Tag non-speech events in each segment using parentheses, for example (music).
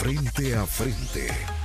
Frente a frente.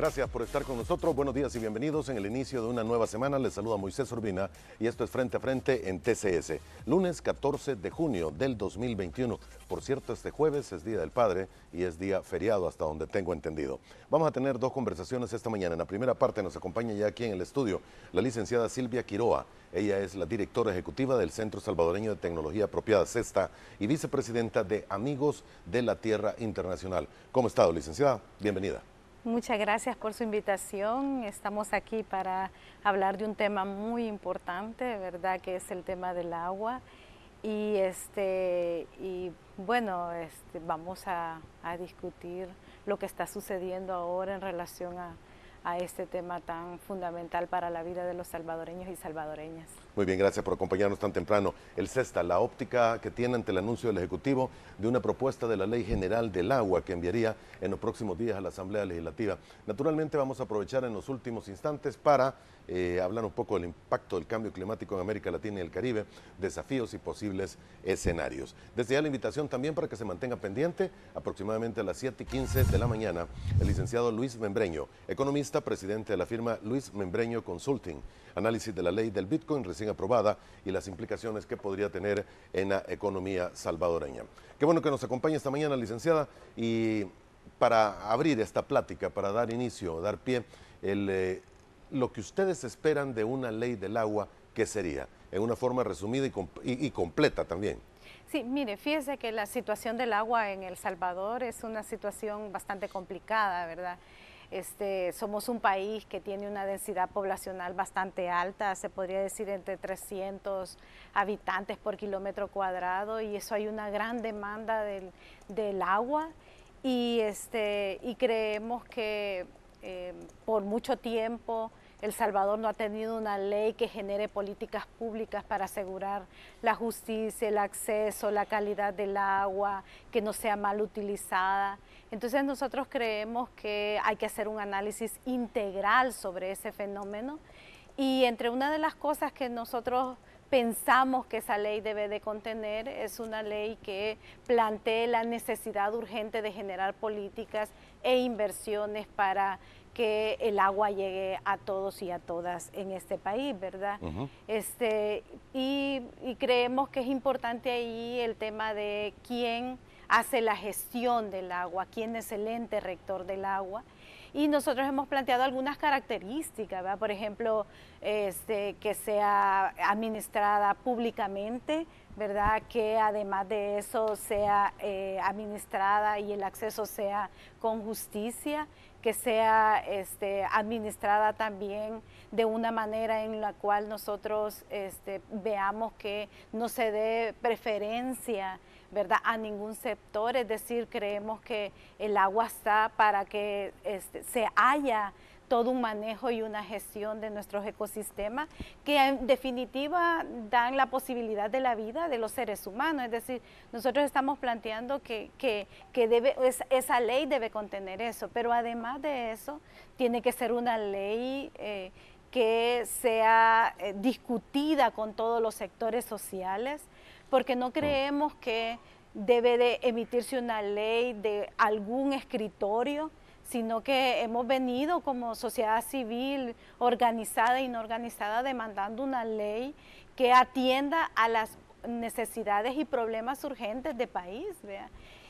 Gracias por estar con nosotros. Buenos días y bienvenidos en el inicio de una nueva semana. Les saluda Moisés Urbina y esto es Frente a Frente en TCS. Lunes 14 de junio del 2021. Por cierto, este jueves es Día del Padre y es día feriado hasta donde tengo entendido. Vamos a tener dos conversaciones esta mañana. En la primera parte nos acompaña ya aquí en el estudio la licenciada Silvia Quiroa. Ella es la directora ejecutiva del Centro Salvadoreño de Tecnología Apropiada Cesta y vicepresidenta de Amigos de la Tierra Internacional. ¿Cómo está, licenciada? Bienvenida. Muchas gracias por su invitación. Estamos aquí para hablar de un tema muy importante, ¿verdad? Que es el tema del agua. Y, este, y bueno, este, vamos a, discutir lo que está sucediendo ahora en relación a este tema tan fundamental para la vida de los salvadoreños y salvadoreñas. Muy bien, gracias por acompañarnos tan temprano. El CESTA, la óptica que tiene ante el anuncio del Ejecutivo de una propuesta de la Ley General del Agua que enviaría en los próximos días a la Asamblea Legislativa. Naturalmente vamos a aprovechar en los últimos instantes para eh, hablar un poco del impacto del cambio climático en América Latina y el Caribe, desafíos y posibles escenarios. Desde ya la invitación también para que se mantenga pendiente, aproximadamente a las 7 y 15 de la mañana, el licenciado Luis Membreño, economista, presidente de la firma Luis Membreño Consulting, análisis de la ley del Bitcoin, aprobada y las implicaciones que podría tener en la economía salvadoreña. Qué bueno que nos acompañe esta mañana, licenciada, y para abrir esta plática, para dar inicio, dar pie, eh, lo que ustedes esperan de una ley del agua, ¿qué sería? En una forma resumida y completa también. Sí, mire, fíjese que la situación del agua en El Salvador es una situación bastante complicada, ¿verdad? Este, somos un país que tiene una densidad poblacional bastante alta, se podría decir entre 300 habitantes por kilómetro cuadrado y eso hay una gran demanda del, agua este, y, creemos que eh, por mucho tiempo el Salvador no ha tenido una ley que genere políticas públicas para asegurar la justicia, el acceso, la calidad del agua, que no sea mal utilizada. Entonces nosotros creemos que hay que hacer un análisis integral sobre ese fenómeno y entre una de las cosas que nosotros pensamos que esa ley debe de contener es una ley que plantee la necesidad urgente de generar políticas e inversiones para que el agua llegue a todos y a todas en este país, ¿verdad? Este, y, creemos que es importante ahí el tema de quién hace la gestión del agua, quién es el ente rector del agua. Y nosotros hemos planteado algunas características, ¿verdad? por ejemplo, este, que sea administrada públicamente, ¿verdad? Que además de eso sea eh, administrada y el acceso sea con justicia, que sea este, administrada también de una manera en la cual nosotros este, veamos que no se dé preferencia ¿verdad? a ningún sector, es decir, creemos que el agua está para que este, se haya todo un manejo y una gestión de nuestros ecosistemas que en definitiva dan la posibilidad de la vida de los seres humanos. Es decir, nosotros estamos planteando que, debe, esa ley debe contener eso, pero además de eso, tiene que ser una ley... Eh, que sea eh, discutida con todos los sectores sociales, porque no creemos que debe de emitirse una ley de algún escritorio, sino que hemos venido como sociedad civil organizada no organizada demandando una ley que atienda a las necesidades y problemas urgentes de país.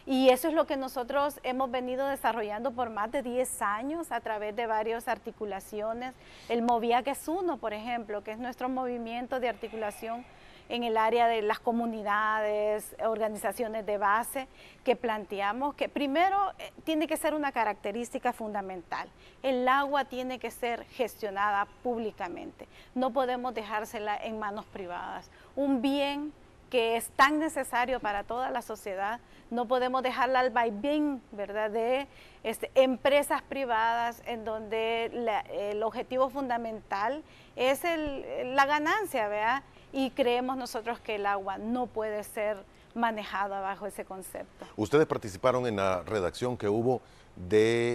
Y eso es lo que nosotros hemos venido desarrollando por más de 10 años a través de varias articulaciones. El que es uno, por ejemplo, que es nuestro movimiento de articulación en el área de las comunidades, organizaciones de base, que planteamos que primero eh, tiene que ser una característica fundamental. El agua tiene que ser gestionada públicamente, no podemos dejársela en manos privadas. Un bien que es tan necesario para toda la sociedad, no podemos dejarla al vaivén, ¿verdad?, de este, empresas privadas en donde el objetivo fundamental es la ganancia, ¿verdad?, y creemos nosotros que el agua no puede ser manejada bajo ese concepto. Ustedes participaron en la redacción que hubo del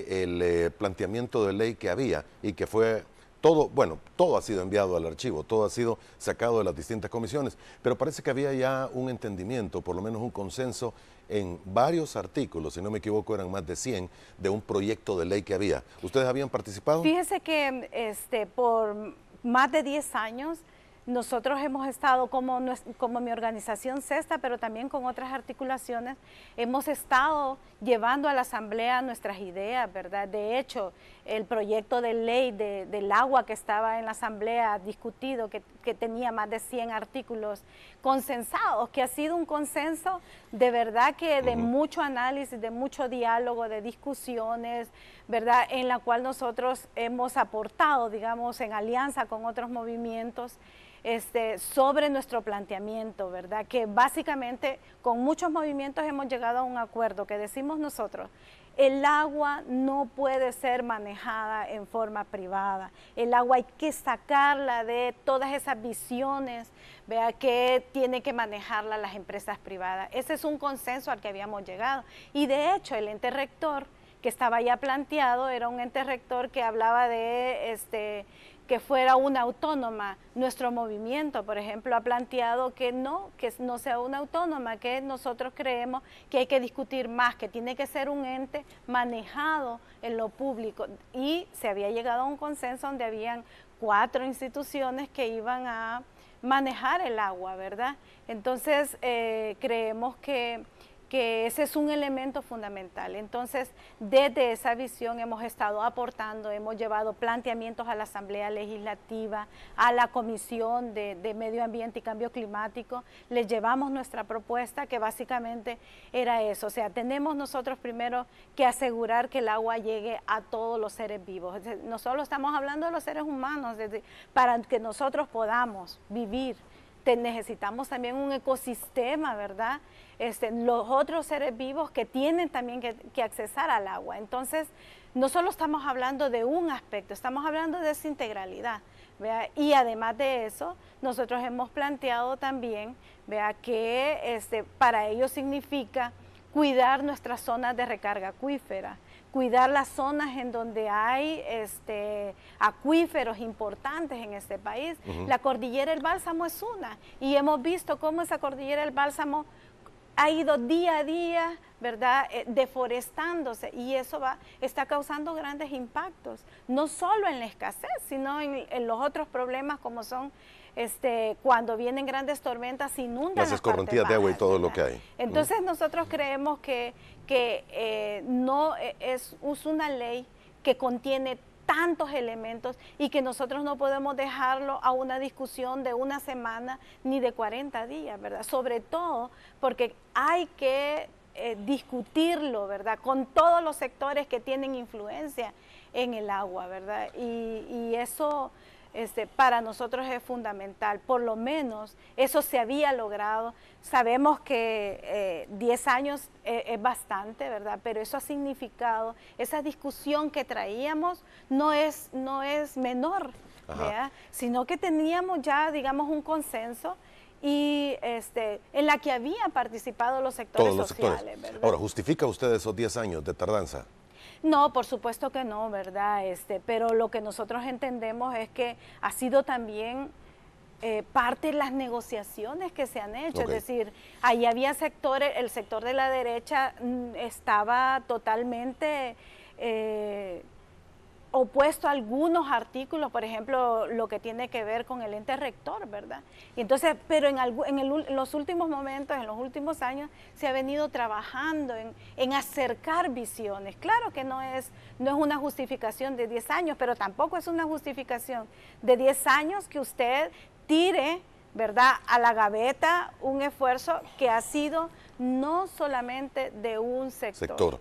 de el eh, planteamiento de ley que había y que fue todo, bueno, todo ha sido enviado al archivo, todo ha sido sacado de las distintas comisiones, pero parece que había ya un entendimiento, por lo menos un consenso en varios artículos, si no me equivoco eran más de 100, de un proyecto de ley que había. ¿Ustedes habían participado? Fíjese que este, por más de 10 años nosotros hemos estado como, como mi organización CESTA, pero también con otras articulaciones, hemos estado llevando a la Asamblea nuestras ideas, ¿verdad? De hecho, el proyecto de ley del agua que estaba en la Asamblea discutido, que, tenía más de 100 artículos consensados, que ha sido un consenso de verdad que de mucho análisis, de mucho diálogo, de discusiones, ¿verdad? En la cual nosotros hemos aportado, digamos, en alianza con otros movimientos. Este, sobre nuestro planteamiento, ¿verdad? Que básicamente con muchos movimientos hemos llegado a un acuerdo que decimos nosotros, el agua no puede ser manejada en forma privada. El agua hay que sacarla de todas esas visiones, vea que tiene que manejarla las empresas privadas. Ese es un consenso al que habíamos llegado. Y de hecho, el ente rector que estaba ya planteado era un ente rector que hablaba de este que fuera una autónoma. Nuestro movimiento, por ejemplo, ha planteado que no, que no sea una autónoma, que nosotros creemos que hay que discutir más, que tiene que ser un ente manejado en lo público. Y se había llegado a un consenso donde habían cuatro instituciones que iban a manejar el agua, ¿verdad? Entonces, eh, creemos que que ese es un elemento fundamental. Entonces, desde esa visión hemos estado aportando, hemos llevado planteamientos a la Asamblea Legislativa, a la Comisión de, Medio Ambiente y Cambio Climático, les llevamos nuestra propuesta que básicamente era eso, o sea, tenemos nosotros primero que asegurar que el agua llegue a todos los seres vivos. No Nosotros estamos hablando de los seres humanos, desde, para que nosotros podamos vivir este, necesitamos también un ecosistema, ¿verdad? Este, los otros seres vivos que tienen también que, accesar al agua. Entonces, no solo estamos hablando de un aspecto, estamos hablando de esa integralidad. Y además de eso, nosotros hemos planteado también ¿vea? que este, para ello significa cuidar nuestras zonas de recarga acuífera cuidar las zonas en donde hay este, acuíferos importantes en este país. La cordillera del Bálsamo es una y hemos visto cómo esa cordillera del Bálsamo ha ido día a día, ¿verdad?, eh, deforestándose y eso va, está causando grandes impactos, no solo en la escasez, sino en los otros problemas como son este, cuando vienen grandes tormentas inundan las, las de agua y todo lo que hay. Entonces nosotros creemos que, que eh, no e, es, una ley que contiene tantos elementos y que nosotros no podemos dejarlo a una discusión de una semana ni de 40 días, ¿verdad? Sobre todo porque hay que eh, discutirlo, ¿verdad? Con todos los sectores que tienen influencia en el agua, ¿verdad? y eso este, para nosotros es fundamental. Por lo menos eso se había logrado. Sabemos que 10 eh, años eh, es bastante, ¿verdad? Pero eso ha significado, esa discusión que traíamos no es, no es menor, ¿verdad? sino que teníamos ya, digamos, un consenso y este, en la que habían participado los sectores sociales. Ahora, ¿justifica usted esos 10 años de tardanza? No, por supuesto que no, ¿verdad? Este, pero lo que nosotros entendemos es que ha sido también eh, parte de las negociaciones que se han hecho. Es decir, ahí había sectores, el sector de la derecha mm, estaba totalmente eh, opuesto a algunos artículos, por ejemplo, lo que tiene que ver con el ente rector, ¿verdad? Y entonces, pero en, en, los últimos momentos, en los últimos años, se ha venido trabajando en, acercar visiones. Claro que no es, no es una justificación de 10 años, pero tampoco es una justificación de 10 años que usted tire ¿verdad? A la gaveta un esfuerzo que ha sido no solamente de un sector.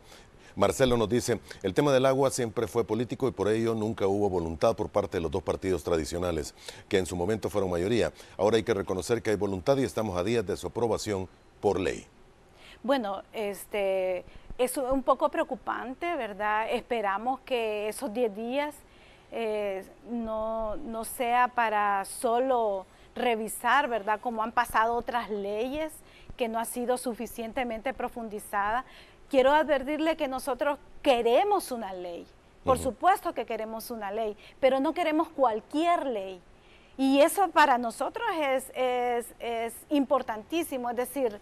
Marcelo nos dice, el tema del agua siempre fue político y por ello nunca hubo voluntad por parte de los dos partidos tradicionales, que en su momento fueron mayoría. Ahora hay que reconocer que hay voluntad y estamos a días de su aprobación por ley. Bueno, este, es un poco preocupante, ¿verdad? Esperamos que esos 10 días eh, no, sea para solo revisar, ¿verdad?, Como han pasado otras leyes que no ha sido suficientemente profundizada quiero advertirle que nosotros queremos una ley. Por supuesto que queremos una ley, pero no queremos cualquier ley. Y eso para nosotros es, importantísimo, es decir,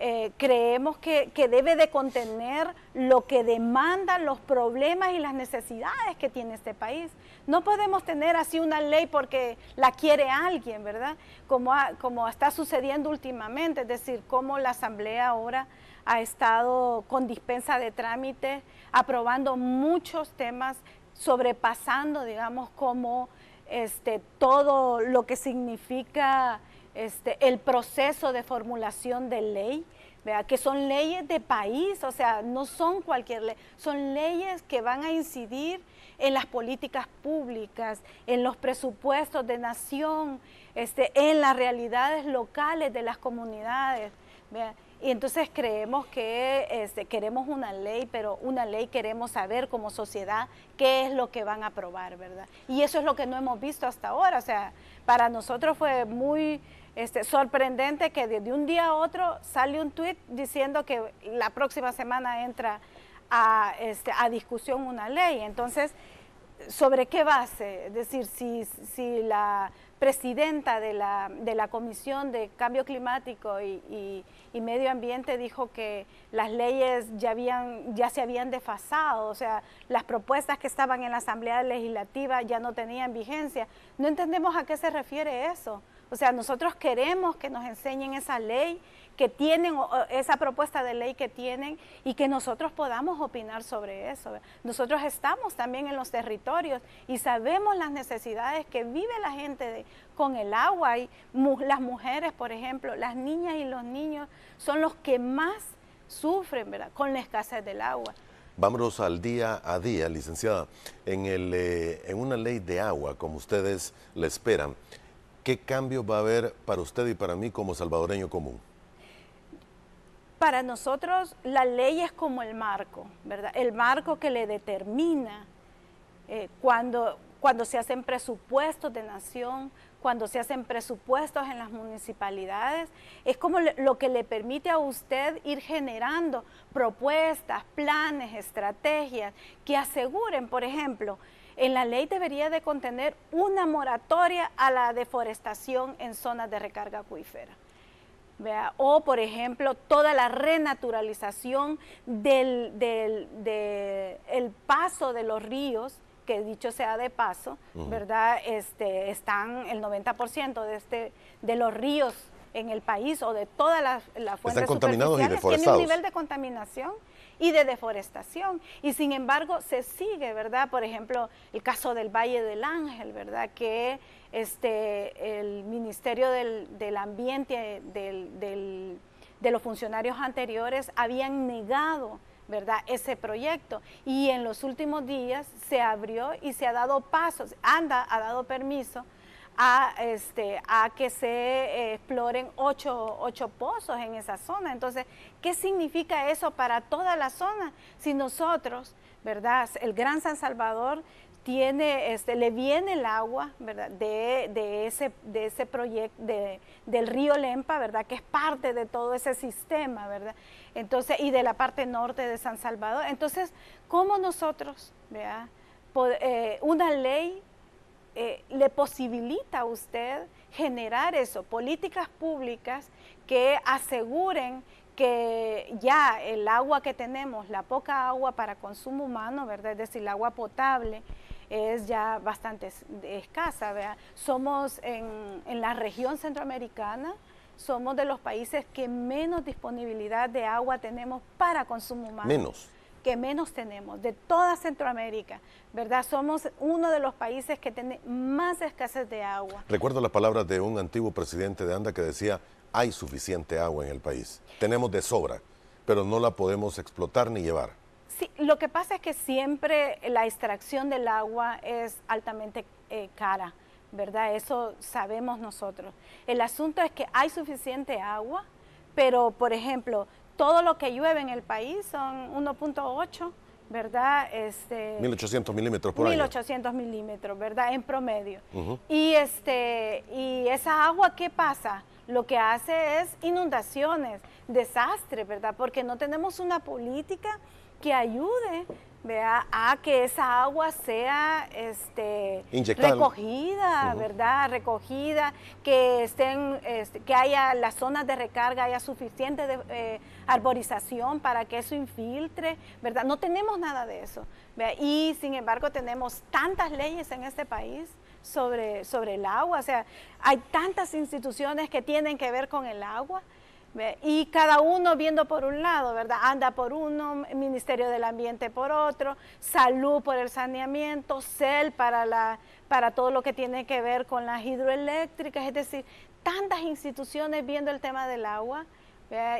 eh, creemos que, debe de contener lo que demandan los problemas y las necesidades que tiene este país. No podemos tener así una ley porque la quiere alguien, ¿verdad? Como, como está sucediendo últimamente, es decir, como la Asamblea ahora ha estado con dispensa de trámite, aprobando muchos temas, sobrepasando, digamos, como este, todo lo que significa este, el proceso de formulación de ley, que son leyes de país, o sea, no son cualquier ley, son leyes que van a incidir en las políticas públicas, en los presupuestos de nación, este, en las realidades locales de las comunidades. Y entonces creemos que este, queremos una ley, pero una ley queremos saber como sociedad qué es lo que van a aprobar, ¿verdad? Y eso es lo que no hemos visto hasta ahora. O sea, para nosotros fue muy este, sorprendente que desde un día a otro sale un tuit diciendo que la próxima semana entra a, este, a discusión una ley. Entonces, ¿sobre qué base? Es decir, si, si la presidenta de la, de la Comisión de Cambio Climático y, Medio Ambiente dijo que las leyes ya, habían, ya se habían desfasado, o sea, las propuestas que estaban en la Asamblea Legislativa ya no tenían vigencia. No entendemos a qué se refiere eso. O sea, nosotros queremos que nos enseñen esa ley que tienen esa propuesta de ley que tienen y que nosotros podamos opinar sobre eso. Nosotros estamos también en los territorios y sabemos las necesidades que vive la gente con el agua y las mujeres, por ejemplo, las niñas y los niños son los que más sufren con la escasez del agua. Vámonos al día a día, licenciada. En, eh, en una ley de agua, como ustedes la esperan, ¿qué cambio va a haber para usted y para mí como salvadoreño común? Para nosotros la ley es como el marco, ¿verdad? El marco que le determina eh, cuando, cuando se hacen presupuestos de nación, cuando se hacen presupuestos en las municipalidades, es como lo que le permite a usted ir generando propuestas, planes, estrategias que aseguren, por ejemplo, en la ley debería de contener una moratoria a la deforestación en zonas de recarga acuífera o por ejemplo toda la renaturalización del, paso de los ríos que dicho sea de paso, ¿verdad? Este, están el 90% este, de, los ríos en el país o de todas las, las fuentes están contaminados y deforestados. un nivel de contaminación y de deforestación. Y sin embargo, se sigue, ¿verdad? Por ejemplo, el caso del Valle del Ángel, ¿verdad? Que este, el Ministerio del, del Ambiente, del, del, de los funcionarios anteriores, habían negado. ¿verdad? Ese proyecto. Y en los últimos días se abrió y se ha dado pasos, ANDA ha dado permiso a, este, a que se eh, exploren ocho, pozos en esa zona. Entonces, ¿qué significa eso para toda la zona? Si nosotros, ¿verdad? El Gran San Salvador tiene, este, le viene el agua, ¿verdad? De, ese, de ese proyecto, del río Lempa, ¿verdad? Que es parte de todo ese sistema, ¿verdad? Entonces, y de la parte norte de San Salvador. Entonces, ¿cómo nosotros, ¿verdad? Eh, una ley eh, le posibilita a usted generar eso, políticas públicas que aseguren que ya el agua que tenemos, la poca agua para consumo humano, ¿verdad? Es decir, el agua potable es ya bastante escasa, Somos en, en la región centroamericana, somos de los países que menos disponibilidad de agua tenemos para consumo humano. Menos que menos tenemos, de toda Centroamérica, ¿verdad? Somos uno de los países que tiene más escasez de agua. Recuerdo las palabras de un antiguo presidente de ANDA que decía, hay suficiente agua en el país, tenemos de sobra, pero no la podemos explotar ni llevar. Sí, lo que pasa es que siempre la extracción del agua es altamente eh, cara, ¿verdad? Eso sabemos nosotros. El asunto es que hay suficiente agua, pero por ejemplo, todo lo que llueve en el país son 1.8, ¿verdad? Este, 1800 milímetros por año. 1800 milímetros, ¿verdad? En promedio. y, este, y esa agua, ¿qué pasa? Lo que hace es inundaciones, desastres, ¿verdad? Porque no tenemos una política que ayude vea a que esa agua sea este, recogida, ¿verdad? Recogida, que, estén, este, que haya las zonas de recarga, haya suficiente de, eh, arborización para que eso infiltre, ¿verdad? No tenemos nada de eso. Y sin embargo tenemos tantas leyes en este país sobre, sobre el agua, o sea, hay tantas instituciones que tienen que ver con el agua, y cada uno viendo por un lado, ¿verdad? Anda por uno, Ministerio del Ambiente por otro, Salud por el saneamiento, CEL para, la, para todo lo que tiene que ver con las hidroeléctricas, es decir, tantas instituciones viendo el tema del agua.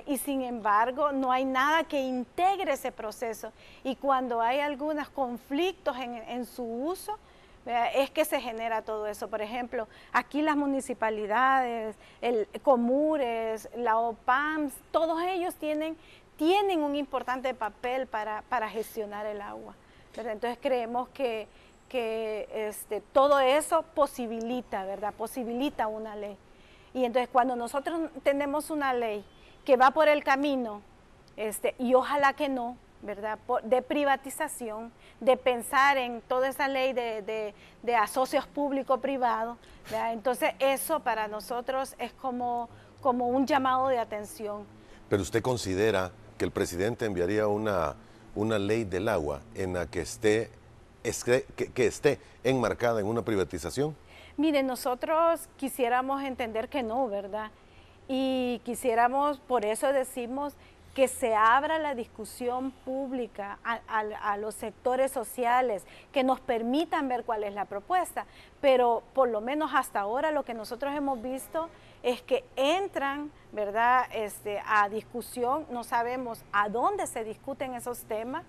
Y sin embargo, no hay nada que integre ese proceso. Y cuando hay algunos conflictos en su uso, es que se genera todo eso. Por ejemplo, aquí las municipalidades, el Comures, la OPAMS, todos ellos tienen, tienen un importante papel para, gestionar el agua. Entonces creemos que, que este, todo eso posibilita, ¿verdad? Posibilita una ley. Y entonces cuando nosotros tenemos una ley que va por el camino, este, y ojalá que no, de privatización, de pensar en toda esa ley de, asocios público-privado. Entonces eso para nosotros es como, un llamado de atención. Pero usted considera que el presidente enviaría una, ley del agua en la que esté, que esté enmarcada en una privatización? Mire, nosotros quisiéramos entender que no, ¿verdad? Y quisiéramos, por eso decimos que se abra la discusión pública a, los sectores sociales, que nos permitan ver cuál es la propuesta. Pero por lo menos hasta ahora lo que nosotros hemos visto es que entran, ¿verdad?, este, a discusión, no sabemos a dónde se discuten esos temas.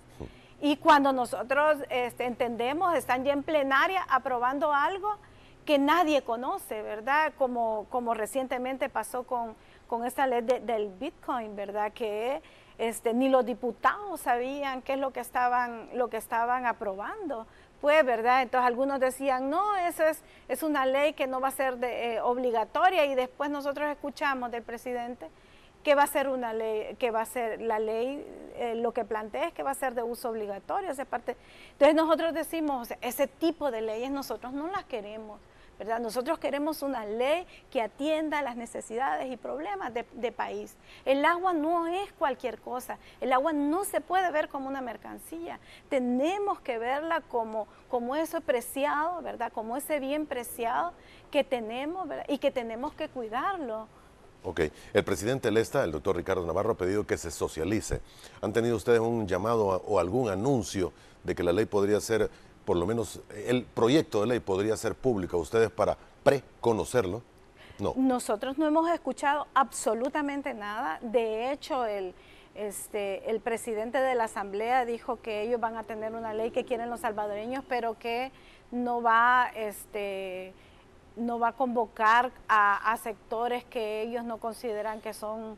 Y cuando nosotros este, entendemos, están ya en plenaria aprobando algo que nadie conoce, ¿verdad? Como, como recientemente pasó con con esta ley del Bitcoin, ¿verdad? Que este, ni los diputados sabían qué es lo que estaban, lo que estaban aprobando. Pues, ¿verdad? Entonces algunos decían, no, esa es, es una ley que no va a ser de, eh, obligatoria y después nosotros escuchamos del presidente que va a ser una ley, que va a ser la ley, eh, lo que plantea es que va a ser de uso obligatorio, esa parte. Entonces nosotros decimos, ese tipo de leyes nosotros no las queremos. Nosotros queremos una ley que atienda las necesidades y problemas de, país. El agua no es cualquier cosa, el agua no se puede ver como una mercancía, tenemos que verla como, como eso preciado, ¿verdad? Como ese bien preciado que tenemos y que tenemos que cuidarlo. Ok, el presidente Lesta, el doctor Ricardo Navarro, ha pedido que se socialice. ¿Han tenido ustedes un llamado o algún anuncio de que la ley podría ser por lo menos eh, el proyecto de ley podría ser público, ustedes para preconocerlo. No. Nosotros no hemos escuchado absolutamente nada. De hecho, el, este, el presidente de la Asamblea dijo que ellos van a tener una ley que quieren los salvadoreños, pero que no va, este, no va a convocar a sectores que ellos no consideran que son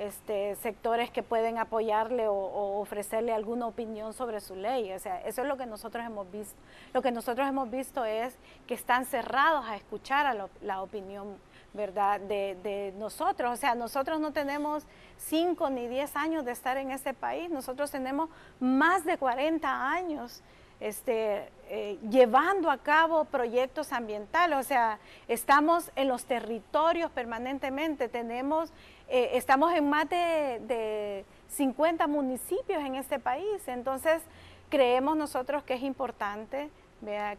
este, sectores que pueden apoyarle o, ofrecerle alguna opinión sobre su ley. O sea, eso es lo que nosotros hemos visto. Lo que nosotros hemos visto es que están cerrados a escuchar la opinión, ¿verdad?, de, nosotros. O sea, nosotros no tenemos cinco ni diez años de estar en este país, nosotros tenemos más de 40 años. Este, eh, llevando a cabo proyectos ambientales, o sea, estamos en los territorios permanentemente, tenemos eh, estamos en más de, 50 municipios en este país, entonces creemos nosotros que es importante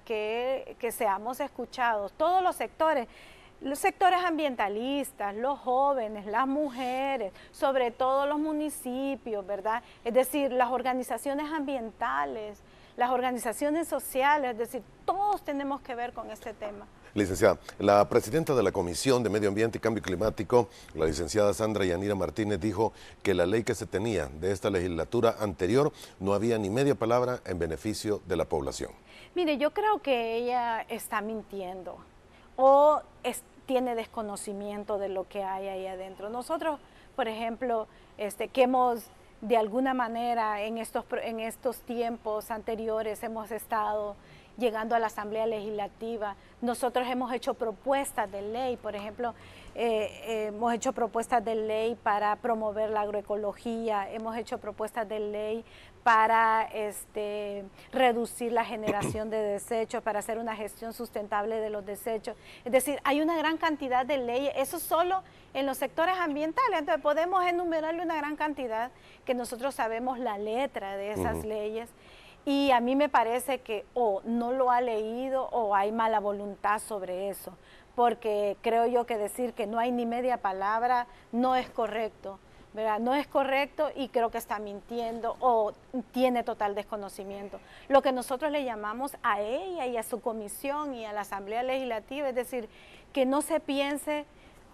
que, que, seamos escuchados, todos los sectores, los sectores ambientalistas, los jóvenes, las mujeres, sobre todo los municipios, ¿verdad? Es decir, las organizaciones ambientales, las organizaciones sociales, es decir, todos tenemos que ver con este tema. Licenciada, la presidenta de la Comisión de Medio Ambiente y Cambio Climático, la licenciada Sandra Yanira Martínez, dijo que la ley que se tenía de esta legislatura anterior no había ni media palabra en beneficio de la población. Mire, yo creo que ella está mintiendo o tiene desconocimiento de lo que hay ahí adentro. Nosotros, por ejemplo, este, que hemos de alguna manera en estos, en estos tiempos anteriores hemos estado llegando a la Asamblea Legislativa. Nosotros hemos hecho propuestas de ley, por ejemplo, eh, eh, hemos hecho propuestas de ley para promover la agroecología, hemos hecho propuestas de ley para este, reducir la generación de desechos, para hacer una gestión sustentable de los desechos. Es decir, hay una gran cantidad de leyes, eso solo en los sectores ambientales, entonces podemos enumerarle una gran cantidad que nosotros sabemos la letra de esas leyes. Y a mí me parece que o no lo ha leído o hay mala voluntad sobre eso, porque creo yo que decir que no hay ni media palabra no es correcto. ¿verdad? No es correcto y creo que está mintiendo o tiene total desconocimiento. Lo que nosotros le llamamos a ella y a su comisión y a la Asamblea Legislativa, es decir, que no se piense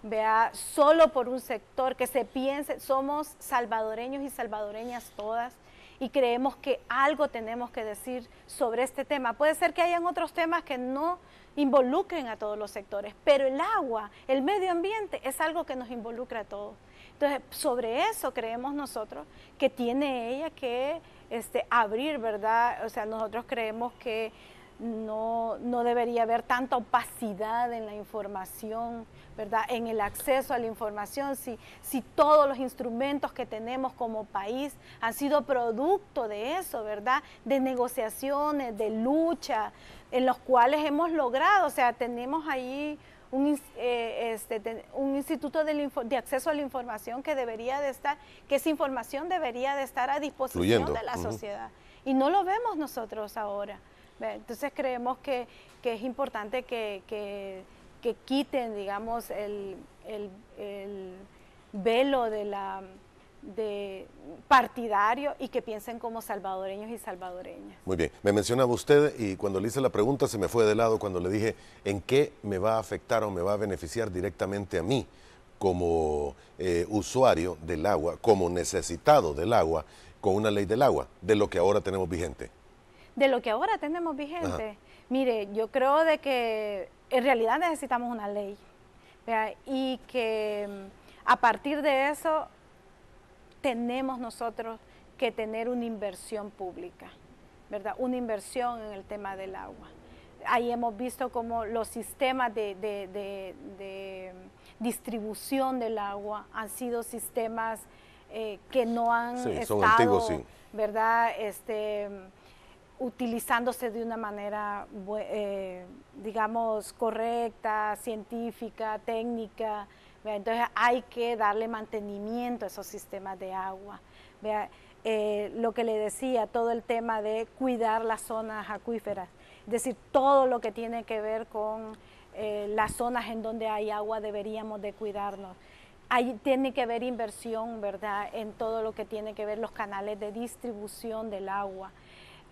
vea, solo por un sector, que se piense, somos salvadoreños y salvadoreñas todas, y creemos que algo tenemos que decir sobre este tema. Puede ser que hayan otros temas que no involucren a todos los sectores, pero el agua, el medio ambiente es algo que nos involucra a todos. Entonces, sobre eso creemos nosotros que tiene ella que este, abrir, ¿verdad? O sea, nosotros creemos que no, no debería haber tanta opacidad en la información, ¿verdad? En el acceso a la información, si, si todos los instrumentos que tenemos como país han sido producto de eso, ¿verdad? De negociaciones, de lucha, en los cuales hemos logrado, o sea, tenemos ahí un, eh, este, instituto de, acceso a la información que debería de estar, que esa información debería de estar a disposición de la sociedad. Y no lo vemos nosotros ahora. Entonces creemos que, es importante que, quiten, digamos, el, velo de la de partidario y que piensen como salvadoreños y salvadoreñas. Muy bien, me mencionaba usted y cuando le hice la pregunta se me fue de lado cuando le dije en qué me va a afectar o me va a beneficiar directamente a mí como eh, usuario del agua, como necesitado del agua, con una ley del agua, de lo que ahora tenemos vigente de lo que ahora tenemos vigente. Mire, yo creo de que en realidad necesitamos una ley y que mm, a partir de eso tenemos nosotros que tener una inversión pública, ¿verdad? Una inversión en el tema del agua. Ahí hemos visto cómo los sistemas de, mm, distribución del agua han sido sistemas eh, que no han estado, son antiguos, sí. ¿verdad? Este, mm, utilizándose de una manera, eh, digamos, correcta, científica, técnica. Entonces hay que darle mantenimiento a esos sistemas de agua. Eh, lo que le decía, todo el tema de cuidar las zonas acuíferas, es decir, todo lo que tiene que ver con eh, las zonas en donde hay agua deberíamos de cuidarnos. Ahí tiene que haber inversión, ¿verdad?, en todo lo que tiene que ver los canales de distribución del agua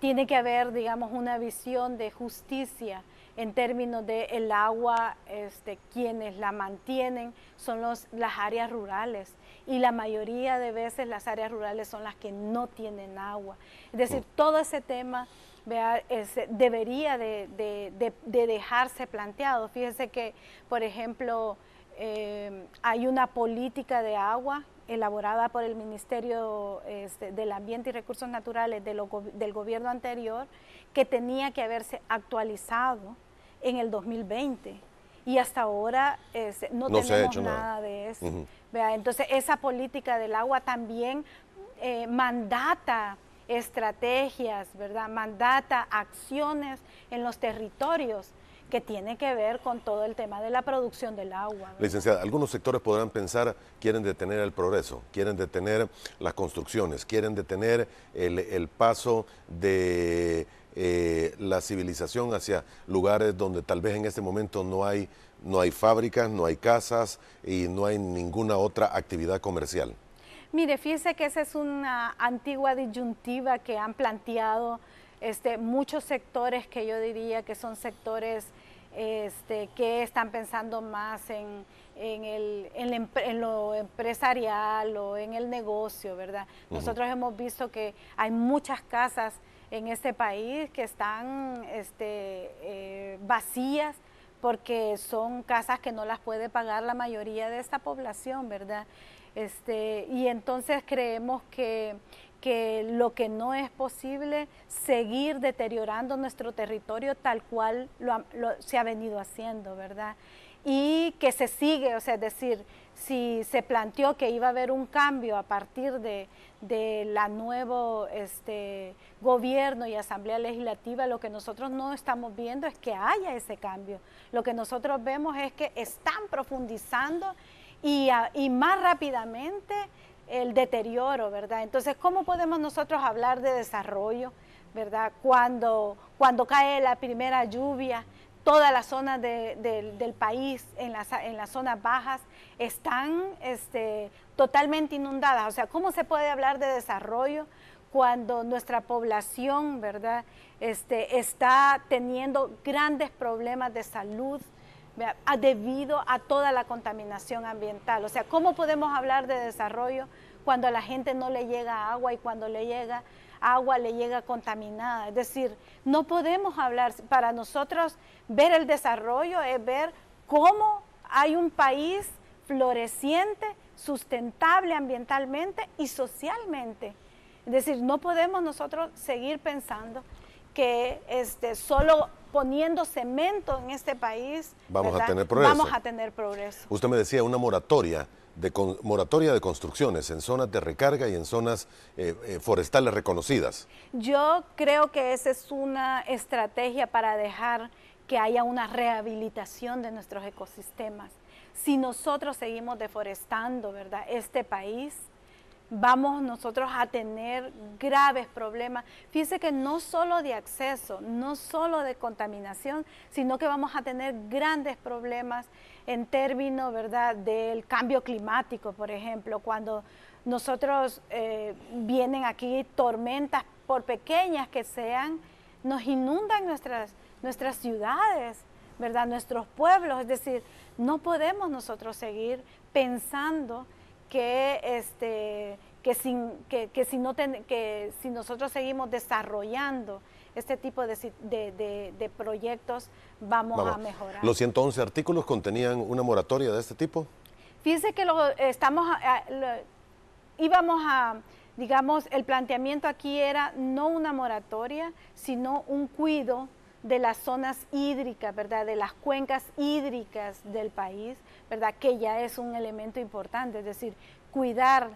tiene que haber, digamos, una visión de justicia en términos de el agua, este, quienes la mantienen son los, las áreas rurales y la mayoría de veces las áreas rurales son las que no tienen agua. Es decir, oh. todo ese tema debería de, dejarse planteado. Fíjense que, por ejemplo, eh, hay una política de agua elaborada por el Ministerio este, del Ambiente y Recursos Naturales del gobierno anterior, que tenía que haberse actualizado en el 2020. Y hasta ahora este, no, tenemos nada, de eso. Entonces, esa política del agua también eh, mandata estrategias, ¿verdad? Mandata acciones en los territorios que tiene que ver con todo el tema de la producción del agua. Licenciada, algunos sectores podrán pensar, quieren detener el progreso, quieren detener las construcciones, quieren detener el, paso de eh, la civilización hacia lugares donde tal vez en este momento no hay, no hay fábricas, no hay casas y no hay ninguna otra actividad comercial. Mire, fíjese que esa es una antigua disyuntiva que han planteado este, muchos sectores que yo diría que son sectores este, que están pensando más en, lo empresarial o en el negocio, ¿verdad? Nosotros hemos visto que hay muchas casas en este país que están este, eh, vacías porque son casas que no las puede pagar la mayoría de esta población, ¿verdad? y entonces creemos que que lo que no es posible seguir deteriorando nuestro territorio tal cual se ha venido haciendo, ¿verdad? Y que se sigue, o sea, es decir, si se planteó que iba a haber un cambio a partir de, la nuevo este, gobierno y asamblea legislativa, lo que nosotros no estamos viendo es que haya ese cambio. Lo que nosotros vemos es que están profundizando y, y más rápidamente el deterioro, ¿verdad? Entonces, ¿cómo podemos nosotros hablar de desarrollo, ¿verdad? Cuando, cuando cae la primera lluvia, toda la zona del país, en las, zonas bajas, están este, totalmente inundadas. O sea, ¿cómo se puede hablar de desarrollo cuando nuestra población, ¿verdad? Este, está teniendo grandes problemas de salud, Ah, debido a toda la contaminación ambiental. O sea, ¿cómo podemos hablar de desarrollo cuando a la gente no le llega agua y cuando le llega agua le llega contaminada? Es decir, no podemos hablar, para nosotros ver el desarrollo es ver cómo hay un país floreciente, sustentable ambientalmente y socialmente. Es decir, no podemos nosotros seguir pensando que este, solo poniendo cemento en este país, vamos a tener progreso. a tener progreso. Usted me decía una moratoria de moratoria de construcciones en zonas de recarga y en zonas eh, eh, forestales reconocidas. Yo creo que esa es una estrategia para dejar que haya una rehabilitación de nuestros ecosistemas. Si nosotros seguimos deforestando, ¿verdad? Este país vamos nosotros a tener graves problemas. Fíjense que no solo de acceso, no solo de contaminación, sino que vamos a tener grandes problemas en términos, ¿verdad?, del cambio climático, por ejemplo, cuando nosotros eh, vienen aquí tormentas, por pequeñas que sean, nos inundan nuestras, nuestras ciudades, ¿verdad?, nuestros pueblos, es decir, no podemos nosotros seguir pensando que, este, que, sin, que, si, no que si nosotros seguimos desarrollando este tipo de, proyectos, vamos, a mejorar. ¿Los 111 artículos contenían una moratoria de este tipo? Fíjense que lo, estamos, eh, íbamos a, digamos, el planteamiento aquí era no una moratoria, sino un cuido de las zonas hídricas, ¿verdad? De las cuencas hídricas del país, ¿verdad? Que ya es un elemento importante, es decir, cuidar,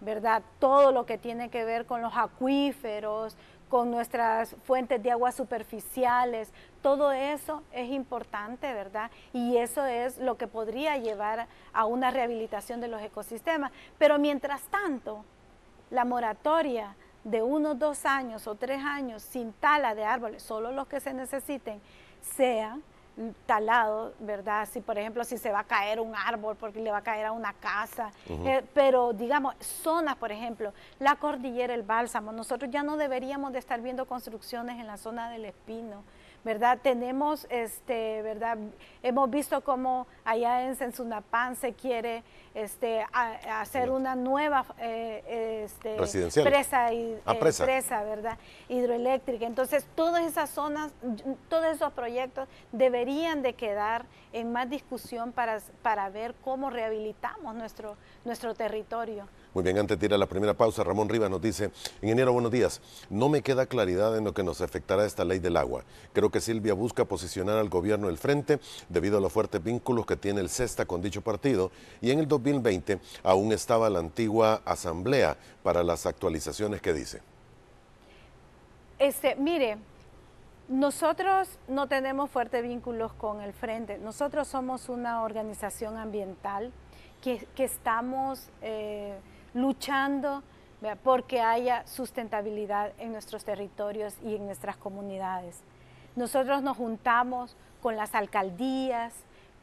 ¿verdad? Todo lo que tiene que ver con los acuíferos, con nuestras fuentes de aguas superficiales, todo eso es importante, ¿verdad? Y eso es lo que podría llevar a una rehabilitación de los ecosistemas. Pero mientras tanto, la moratoria de unos dos años o tres años sin tala de árboles, solo los que se necesiten, sean talados, ¿verdad? Si, por ejemplo, si se va a caer un árbol porque le va a caer a una casa, eh, pero digamos, zonas, por ejemplo, la cordillera, el bálsamo, nosotros ya no deberíamos de estar viendo construcciones en la zona del espino, ¿verdad? Tenemos, este, ¿verdad? Hemos visto cómo allá en Sensunapán se quiere este, hacer una nueva eh, este, presa, y, ah, eh, ¿verdad? Hidroeléctrica. Entonces, todas esas zonas, todos esos proyectos deberían de quedar en más discusión para, para ver cómo rehabilitamos nuestro, nuestro territorio. Muy bien, antes de ir la primera pausa, Ramón Rivas nos dice, ingeniero, buenos días. No me queda claridad en lo que nos afectará esta ley del agua. Creo que Silvia busca posicionar al gobierno del frente debido a los fuertes vínculos que tiene el CESTA con dicho partido y en el 2020 aún estaba la antigua asamblea para las actualizaciones que dice. Este, mire, nosotros no tenemos fuertes vínculos con el Frente. Nosotros somos una organización ambiental que, estamos eh, luchando porque haya sustentabilidad en nuestros territorios y en nuestras comunidades. Nosotros nos juntamos con las alcaldías,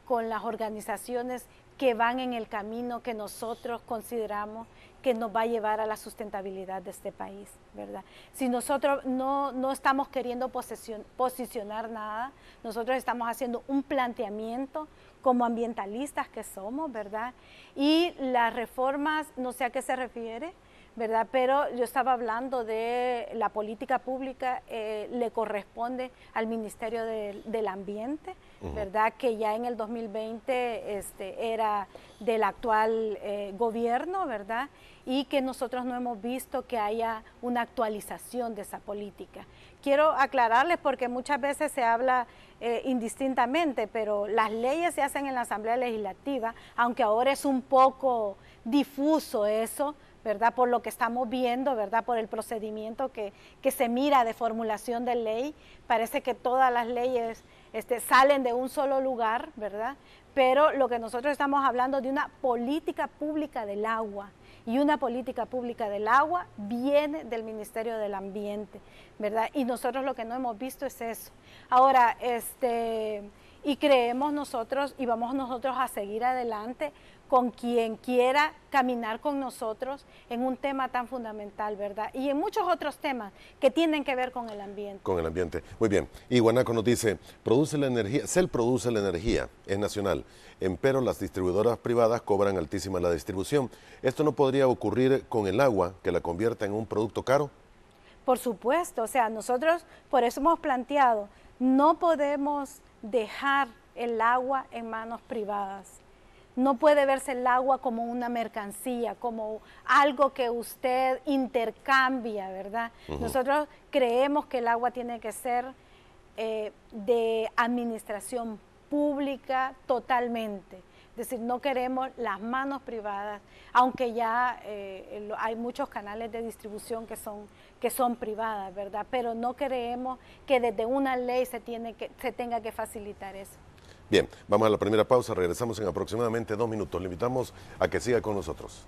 con las organizaciones que van en el camino que nosotros consideramos que nos va a llevar a la sustentabilidad de este país, ¿verdad? Si nosotros no, estamos queriendo posicionar nada, nosotros estamos haciendo un planteamiento como ambientalistas que somos, ¿verdad? Y las reformas, no sé a qué se refiere, ¿verdad? Pero yo estaba hablando de la política pública, eh, le corresponde al Ministerio del Ambiente, ¿verdad? Que ya en el 2020 este, era del actual eh, gobierno, ¿verdad? Y que nosotros no hemos visto que haya una actualización de esa política. Quiero aclararles porque muchas veces se habla eh, indistintamente, pero las leyes se hacen en la Asamblea Legislativa, aunque ahora es un poco difuso eso, ¿verdad? Por lo que estamos viendo, ¿verdad? Por el procedimiento que, se mira de formulación de ley. Parece que todas las leyes este, salen de un solo lugar, ¿verdad? Pero lo que nosotros estamos hablando de una política pública del agua y una política pública del agua viene del Ministerio del Ambiente, ¿verdad? Y nosotros lo que no hemos visto es eso. Ahora, este, y creemos nosotros y vamos nosotros a seguir adelante con quien quiera caminar con nosotros en un tema tan fundamental, ¿verdad? Y en muchos otros temas que tienen que ver con el ambiente. Con el ambiente, muy bien. Y Guanaco nos dice, produce la energía, CEL produce la energía, es nacional, pero las distribuidoras privadas cobran altísima la distribución. ¿Esto no podría ocurrir con el agua, que la convierta en un producto caro? Por supuesto, o sea, nosotros por eso hemos planteado, no podemos dejar el agua en manos privadas no puede verse el agua como una mercancía, como algo que usted intercambia, ¿verdad? Nosotros creemos que el agua tiene que ser eh, de administración pública totalmente. Es decir, no queremos las manos privadas, aunque ya eh, hay muchos canales de distribución que son, que son privadas, ¿verdad? Pero no creemos que desde una ley se, tiene que, se tenga que facilitar eso. Bien, vamos a la primera pausa, regresamos en aproximadamente dos minutos. Le invitamos a que siga con nosotros.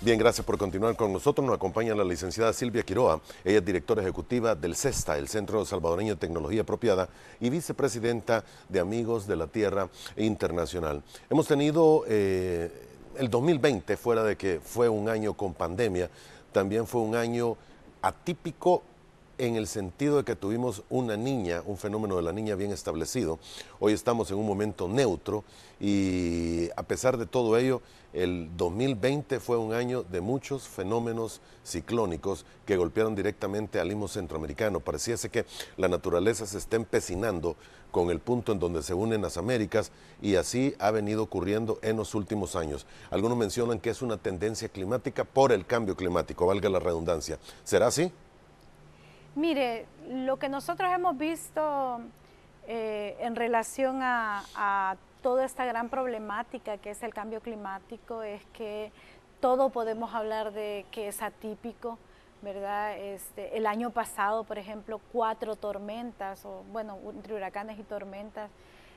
Bien, gracias por continuar con nosotros. Nos acompaña la licenciada Silvia Quiroa. Ella es directora ejecutiva del CESTA, el Centro Salvadoreño de Tecnología Apropiada, y vicepresidenta de Amigos de la Tierra Internacional. Hemos tenido eh, el 2020, fuera de que fue un año con pandemia, también fue un año atípico en el sentido de que tuvimos una niña, un fenómeno de la niña bien establecido. Hoy estamos en un momento neutro y a pesar de todo ello, el 2020 fue un año de muchos fenómenos ciclónicos que golpearon directamente al limo centroamericano. Pareciese que la naturaleza se está empecinando con el punto en donde se unen las Américas y así ha venido ocurriendo en los últimos años. Algunos mencionan que es una tendencia climática por el cambio climático, valga la redundancia. ¿Será así? Mire, lo que nosotros hemos visto eh, en relación a, toda esta gran problemática que es el cambio climático es que todo podemos hablar de que es atípico, ¿verdad? Este, el año pasado, por ejemplo, cuatro tormentas, o bueno, entre huracanes y tormentas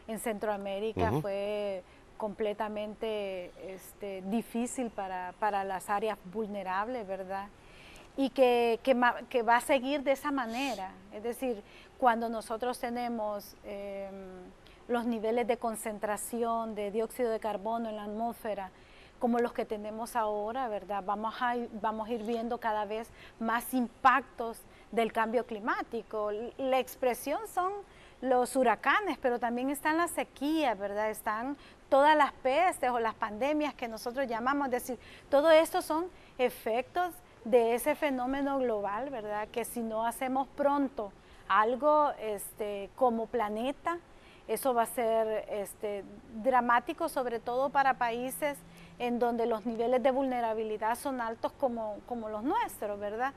en Centroamérica fue completamente este, difícil para, las áreas vulnerables, ¿verdad? Y que va a seguir de esa manera. Es decir, cuando nosotros tenemos em, los niveles de concentración de dióxido de carbono en la atmósfera, como los que tenemos ahora, ¿verdad? Vamos a, vamos a ir viendo cada vez más impactos del cambio climático. La expresión son los huracanes, pero también están las sequías, Están todas las pestes o las pandemias que nosotros llamamos, es decir, todo esto son efectos de ese fenómeno global, ¿verdad? Que si no hacemos pronto algo este, como planeta. Eso va a ser este, dramático, sobre todo para países en donde los niveles de vulnerabilidad son altos como, como los nuestros, ¿verdad?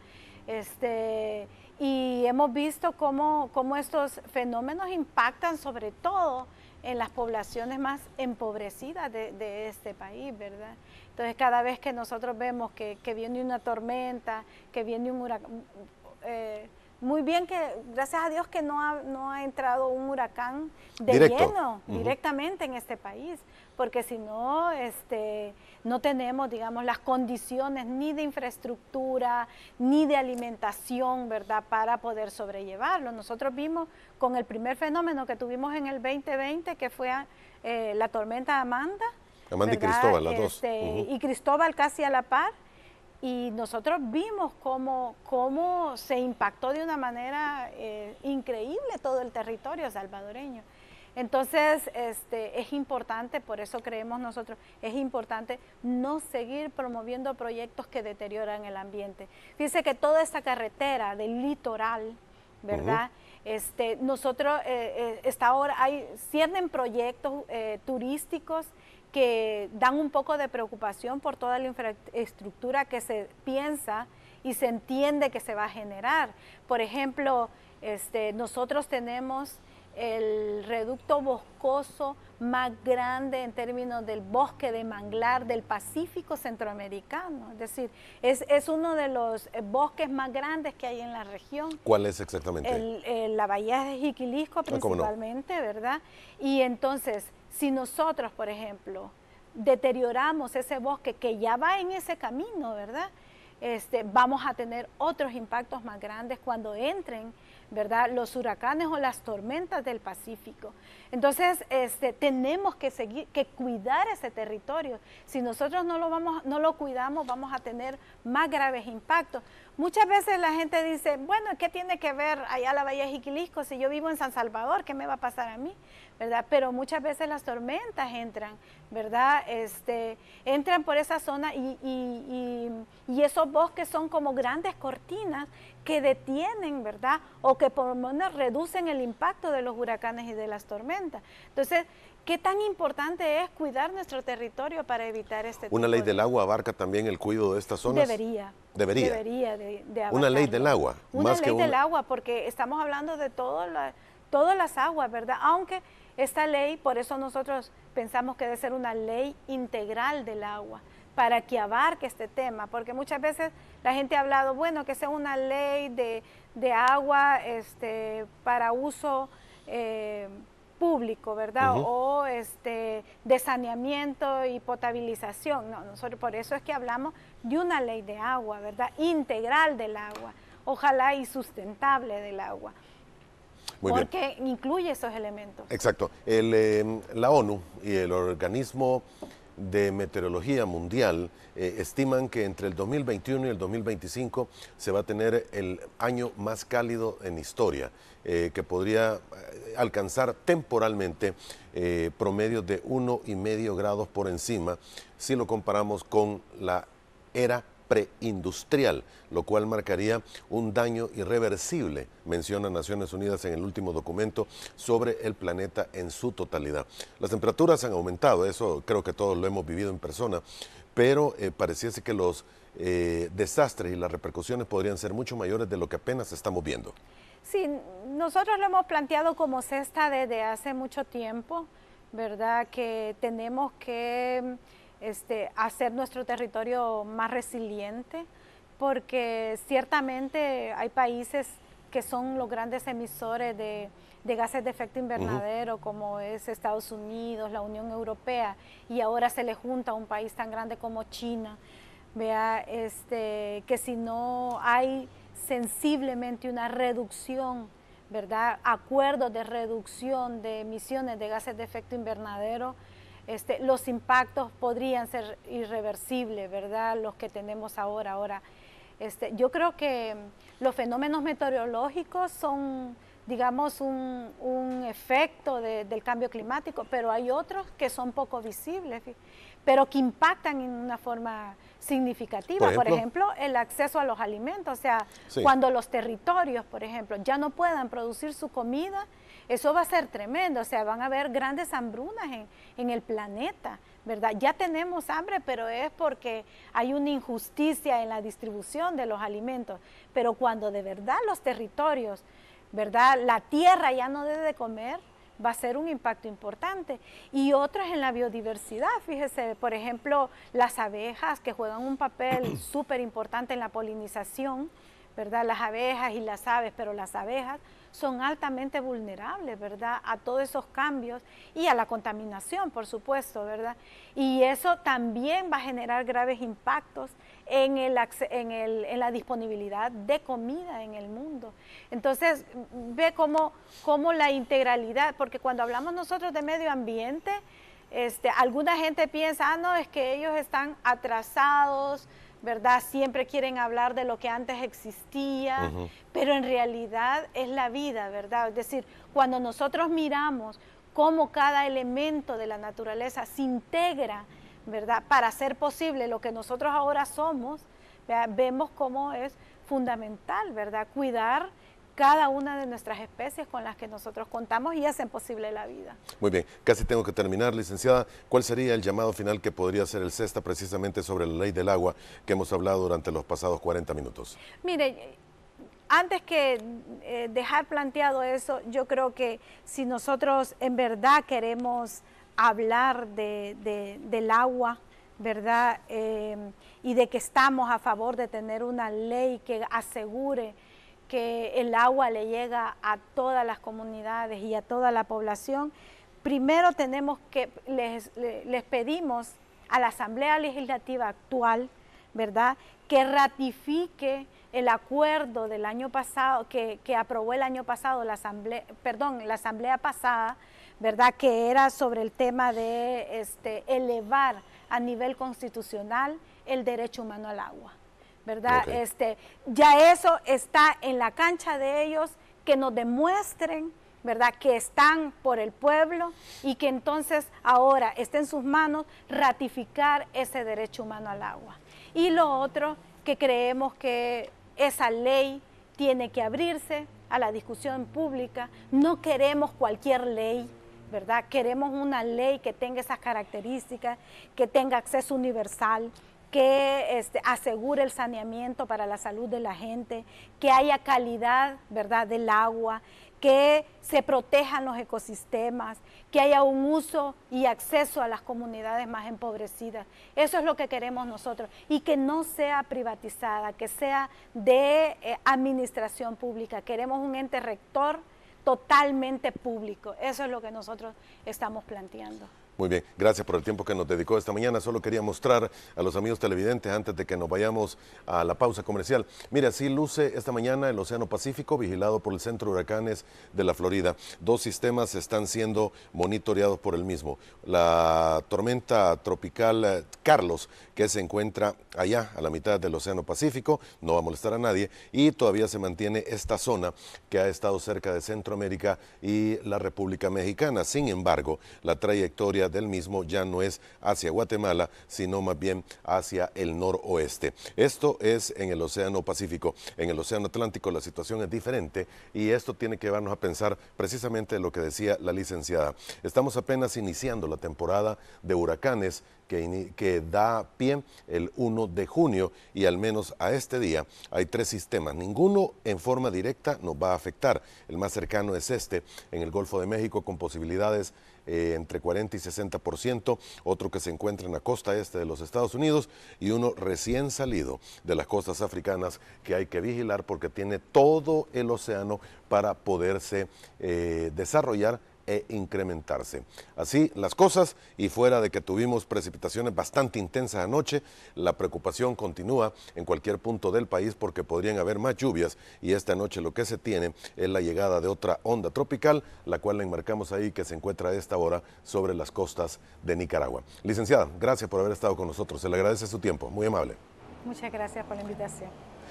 Este, y hemos visto cómo, cómo, estos fenómenos impactan sobre todo en las poblaciones más empobrecidas de, este país, ¿verdad? Entonces cada vez que nosotros vemos que, viene una tormenta, que viene un huracán, eh, muy bien que, gracias a Dios, que no ha, no ha entrado un huracán de lleno directamente en este país, porque si no, este, no tenemos, digamos, las condiciones ni de infraestructura, ni de alimentación, ¿verdad?, para poder sobrellevarlo. Nosotros vimos con el primer fenómeno que tuvimos en el 2020, que fue eh, la tormenta Amanda. Amanda y Cristóbal, las dos. Este, y Cristóbal casi a la par y nosotros vimos cómo, cómo se impactó de una manera eh, increíble todo el territorio salvadoreño. Entonces, este, es importante, por eso creemos nosotros, es importante no seguir promoviendo proyectos que deterioran el ambiente. dice que toda esta carretera del litoral, ¿verdad? este, nosotros, hasta eh, eh, ahora, hay, cierren proyectos turísticos que dan un poco de preocupación por toda la infraestructura que se piensa y se entiende que se va a generar. Por ejemplo, este, nosotros tenemos el reducto boscoso más grande en términos del bosque de manglar del Pacífico centroamericano. Es decir, es, uno de los bosques más grandes que hay en la región. ¿Cuál es exactamente? la bahía de Jiquilisco ah, principalmente, ¿verdad? Y entonces si nosotros, por ejemplo, deterioramos ese bosque que ya va en ese camino, ¿verdad? Este, vamos a tener otros impactos más grandes cuando entren, ¿verdad? Los huracanes o las tormentas del Pacífico. Entonces, este, tenemos que seguir, que cuidar ese territorio. Si nosotros no lo, vamos, no lo cuidamos, vamos a tener más graves impactos. Muchas veces la gente dice, bueno, ¿qué tiene que ver allá la Bahía de Jiquilisco? Si yo vivo en San Salvador, ¿qué me va a pasar a mí? ¿Verdad? Pero muchas veces las tormentas entran, ¿verdad? Este, entran por esa zona y, y esos bosques son como grandes cortinas que detienen, ¿verdad? O que por lo menos reducen el impacto de los huracanes y de las tormentas. Entonces, ¿qué tan importante es cuidar nuestro territorio para evitar este tema? ¿Una ley del agua abarca también el cuidado de estas zonas? Debería. Debería. Debería de, Una ley del agua. Una más ley del agua, porque estamos hablando de todas las aguas, ¿verdad? Aunque esta ley, por eso nosotros pensamos que debe ser una ley integral del agua para que abarque este tema, porque muchas veces la gente ha hablado, bueno, que sea una ley de, agua este, para uso eh, público, ¿verdad? O este de saneamiento y potabilización. No, nosotros por eso es que hablamos de una ley de agua, ¿verdad? Integral del agua, ojalá y sustentable del agua. porque incluye esos elementos. Exacto. Em, la ONU y el organismo de Meteorología Mundial eh, estiman que entre el 2021 y el 2025 se va a tener el año más cálido en historia. Eh, que podría eh, alcanzar temporalmente eh, promedios de medio grados por encima si lo comparamos con la era preindustrial, lo cual marcaría un daño irreversible, menciona Naciones Unidas en el último documento sobre el planeta en su totalidad. Las temperaturas han aumentado, eso creo que todos lo hemos vivido en persona, pero pareciese que los desastres y las repercusiones podrían ser mucho mayores de lo que apenas estamos viendo. Sí, nosotros lo hemos planteado como cesta desde hace mucho tiempo, ¿verdad? Que tenemos que este, hacer nuestro territorio más resiliente, porque ciertamente hay países que son los grandes emisores de, gases de efecto invernadero, como es Estados Unidos, la Unión Europea, y ahora se le junta a un país tan grande como China. Vea, este, que si no hay sensiblemente una reducción, ¿verdad? Acuerdos de reducción de emisiones de gases de efecto invernadero, este, los impactos podrían ser irreversibles, ¿verdad? Los que tenemos ahora. Ahora, este, yo creo que los fenómenos meteorológicos son, digamos, un, efecto del cambio climático, pero hay otros que son poco visibles pero que impactan en una forma significativa. Por ejemplo, el acceso a los alimentos, o sea, cuando los territorios, por ejemplo, ya no puedan producir su comida, eso va a ser tremendo, o sea, van a haber grandes hambrunas en, en el planeta, ¿verdad? Ya tenemos hambre, pero es porque hay una injusticia en la distribución de los alimentos, pero cuando de verdad los territorios, ¿verdad? La tierra ya no debe de comer, va a ser un impacto importante. Y es en la biodiversidad, fíjese, por ejemplo, las abejas que juegan un papel súper (clears throat) importante en la polinización, ¿verdad? Las abejas y las aves, pero las abejas son altamente vulnerables, ¿verdad? A todos esos cambios y a la contaminación, por supuesto, ¿verdad? Y eso también va a generar graves impactos en, el, en, el, la disponibilidad de comida en el mundo. Entonces, ve cómo, la integralidad, porque cuando hablamos nosotros de medio ambiente, este, alguna gente piensa, ah, no, es que ellos están atrasados, ¿verdad? Siempre quieren hablar de lo que antes existía, pero en realidad es la vida, ¿verdad? Es decir, cuando nosotros miramos cómo cada elemento de la naturaleza se integra, ¿verdad? Para hacer posible lo que nosotros ahora somos, vemos cómo es fundamental, ¿verdad? Cuidar cada una de nuestras especies con las que nosotros contamos y hacen posible la vida. Muy bien, casi tengo que terminar, licenciada. ¿Cuál sería el llamado final que podría hacer el CESTA precisamente sobre la ley del agua que hemos hablado durante los pasados 40 minutos? Mire, antes que eh, dejar planteado eso, yo creo que si nosotros en verdad queremos hablar de, del agua, ¿verdad? Em, y de que estamos a favor de tener una ley que asegure que el agua le llega a todas las comunidades y a toda la población, primero tenemos que, les, pedimos a la Asamblea Legislativa actual, ¿verdad?, que ratifique el acuerdo del año pasado, que, que aprobó el año pasado la asamblea, perdón, la asamblea pasada, ¿verdad? Que era sobre el tema de este, elevar a nivel constitucional el derecho humano al agua, ¿verdad? Este, ya eso está en la cancha de ellos, que nos demuestren, ¿verdad? Que están por el pueblo y que entonces ahora está en sus manos ratificar ese derecho humano al agua. Y lo otro, que creemos que esa ley tiene que abrirse a la discusión pública, no queremos cualquier ley, Queremos una ley que tenga esas características, que tenga acceso universal, que este, asegure el saneamiento para la salud de la gente, que haya calidad, ¿verdad?, del agua, que se protejan los ecosistemas, que haya un uso y acceso a las comunidades más empobrecidas. Eso es lo que queremos nosotros. Y que no sea privatizada, que sea de eh, administración pública. Queremos un ente rector totalmente público. Eso es lo que nosotros estamos planteando. Muy bien, gracias por el tiempo que nos dedicó esta mañana. Solo quería mostrar a los amigos televidentes antes de que nos vayamos a la pausa comercial. Mira, así luce esta mañana el Océano Pacífico, vigilado por el Centro Huracanes de la Florida. Dos sistemas están siendo monitoreados por el mismo. La tormenta tropical eh, Carlos, que se encuentra allá a la mitad del Océano Pacífico, no va a molestar a nadie, y todavía se mantiene esta zona que ha estado cerca de Centroamérica y la República Mexicana. Sin embargo, la trayectoria del mismo ya no es hacia Guatemala, sino más bien hacia el noroeste. Esto es en el Océano Pacífico. En el Océano Atlántico la situación es diferente y esto tiene que llevarnos a pensar precisamente lo que decía la licenciada. Estamos apenas iniciando la temporada de huracanes que, que, da pie el 1 de junio y al menos a este día hay tres sistemas. Ninguno en forma directa nos va a afectar. El más cercano es este en el Golfo de México con posibilidades eh, entre 40 y 60%, otro que se encuentra en la costa este de los Estados Unidos y uno recién salido de las costas africanas que hay que vigilar porque tiene todo el océano para poderse eh, desarrollar e incrementarse. Así las cosas y fuera de que tuvimos precipitaciones bastante intensas anoche, la preocupación continúa en cualquier punto del país porque podrían haber más lluvias y esta noche lo que se tiene es la llegada de otra onda tropical, la cual la enmarcamos ahí que se encuentra a esta hora sobre las costas de Nicaragua. Licenciada, gracias por haber estado con nosotros, se le agradece su tiempo, muy amable. Muchas gracias por la invitación.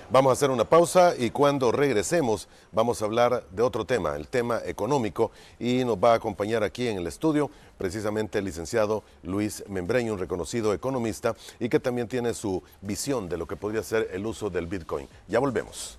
Vamos a hacer una pausa y cuando regresemos vamos a hablar de otro tema, el tema económico, y nos va a acompañar aquí en el estudio precisamente el licenciado Luis Membreño, un reconocido economista y que también tiene su visión de lo que podría ser el uso del Bitcoin. Ya volvemos.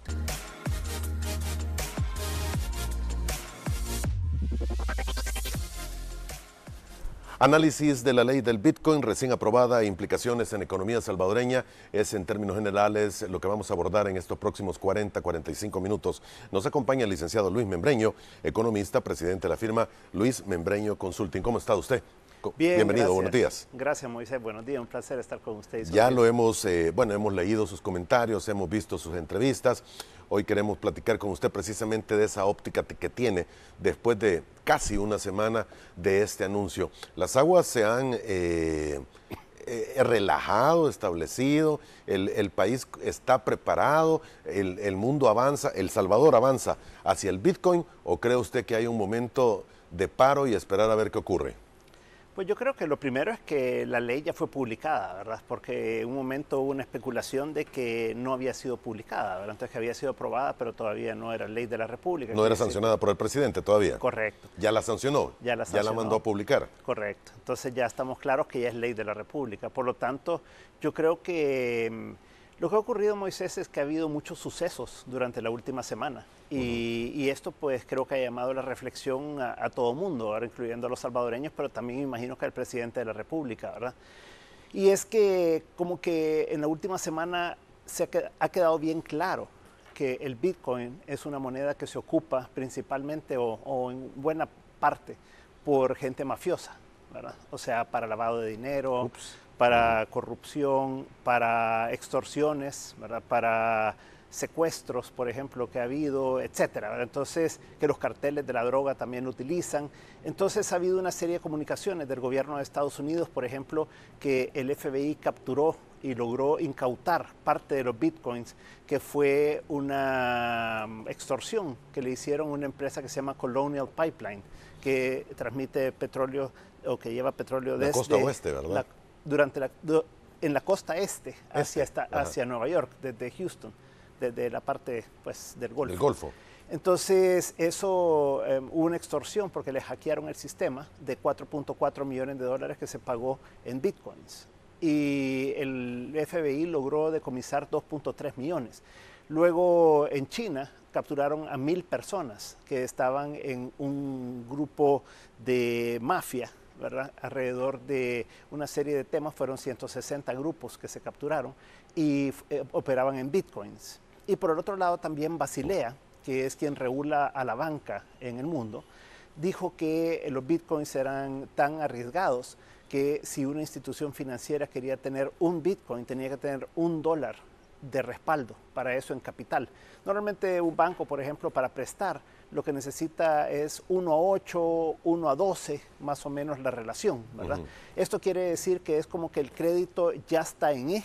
Análisis de la ley del Bitcoin recién aprobada e implicaciones en economía salvadoreña es en términos generales lo que vamos a abordar en estos próximos 40-45 minutos. Nos acompaña el licenciado Luis Membreño, economista, presidente de la firma Luis Membreño Consulting. ¿Cómo está usted? Bienvenido, buenos días. Gracias Moisés, buenos días, un placer estar con ustedes. Ya lo hemos, eh, bueno, hemos leído sus comentarios, hemos visto sus entrevistas, Hoy queremos platicar con usted precisamente de esa óptica que tiene después de casi una semana de este anuncio. Las aguas se han eh, eh, relajado, establecido, el, país está preparado, el mundo avanza, El Salvador avanza hacia el Bitcoin o cree usted que hay un momento de paro y esperar a ver qué ocurre? Pues yo creo que lo primero es que la ley ya fue publicada, ¿verdad? Porque en un momento hubo una especulación de que no había sido publicada, ¿verdad? Entonces que había sido aprobada, pero todavía no era ley de la República. No era sancionada por el presidente todavía. Correcto. Ya la sancionó. Ya la sancionó. Ya la mandó a publicar. Correcto. Entonces ya estamos claros que ya es ley de la República. Por lo tanto, yo creo que mm, lo que ha ocurrido, Moisés, es que ha habido muchos sucesos durante la última semana y, esto pues creo que ha llamado la reflexión a, a todo mundo, ahora incluyendo a los salvadoreños, pero también imagino que al presidente de la República, ¿verdad? Y es que como que en la última semana se ha quedado bien claro que el Bitcoin es una moneda que se ocupa principalmente o, en buena parte por gente mafiosa, ¿verdad? O sea, para lavado de dinero para corrupción, para extorsiones, para secuestros, por ejemplo, que ha habido, etcétera. Entonces, que los carteles de la droga también utilizan. Entonces, ha habido una serie de comunicaciones del gobierno de Estados Unidos, por ejemplo, que el FBI capturó y logró incautar parte de los bitcoins, que fue una mm, extorsión que le hicieron una empresa que se llama Colonial Pipeline, que transmite petróleo o que lleva petróleo desde... La costa oeste, ¿verdad? durante la, en la costa este, este. hacia, hacia Nueva York, desde Houston, desde la parte pues, del Golfo. Entonces, eso eh, hubo una extorsión porque le hackearon el sistema de 4.4 millones de dólares que se pagó en bitcoins. Y el FBI logró decomisar 2.3 millones. Luego, en China, capturaron a mil personas que estaban en un grupo de mafia alrededor de una serie de temas, fueron 160 grupos que se capturaron y eh, operaban en bitcoins. Y por el otro lado también Basilea, que es quien regula a la banca en el mundo, dijo que los bitcoins eran tan arriesgados que si una institución financiera quería tener un bitcoin tenía que tener un dólar de respaldo para eso en capital. Normalmente un banco, por ejemplo, para prestar, lo que necesita es 1 a 8, 1 a 12, más o menos la relación, ¿verdad? Esto quiere decir que es como que el crédito ya está en E,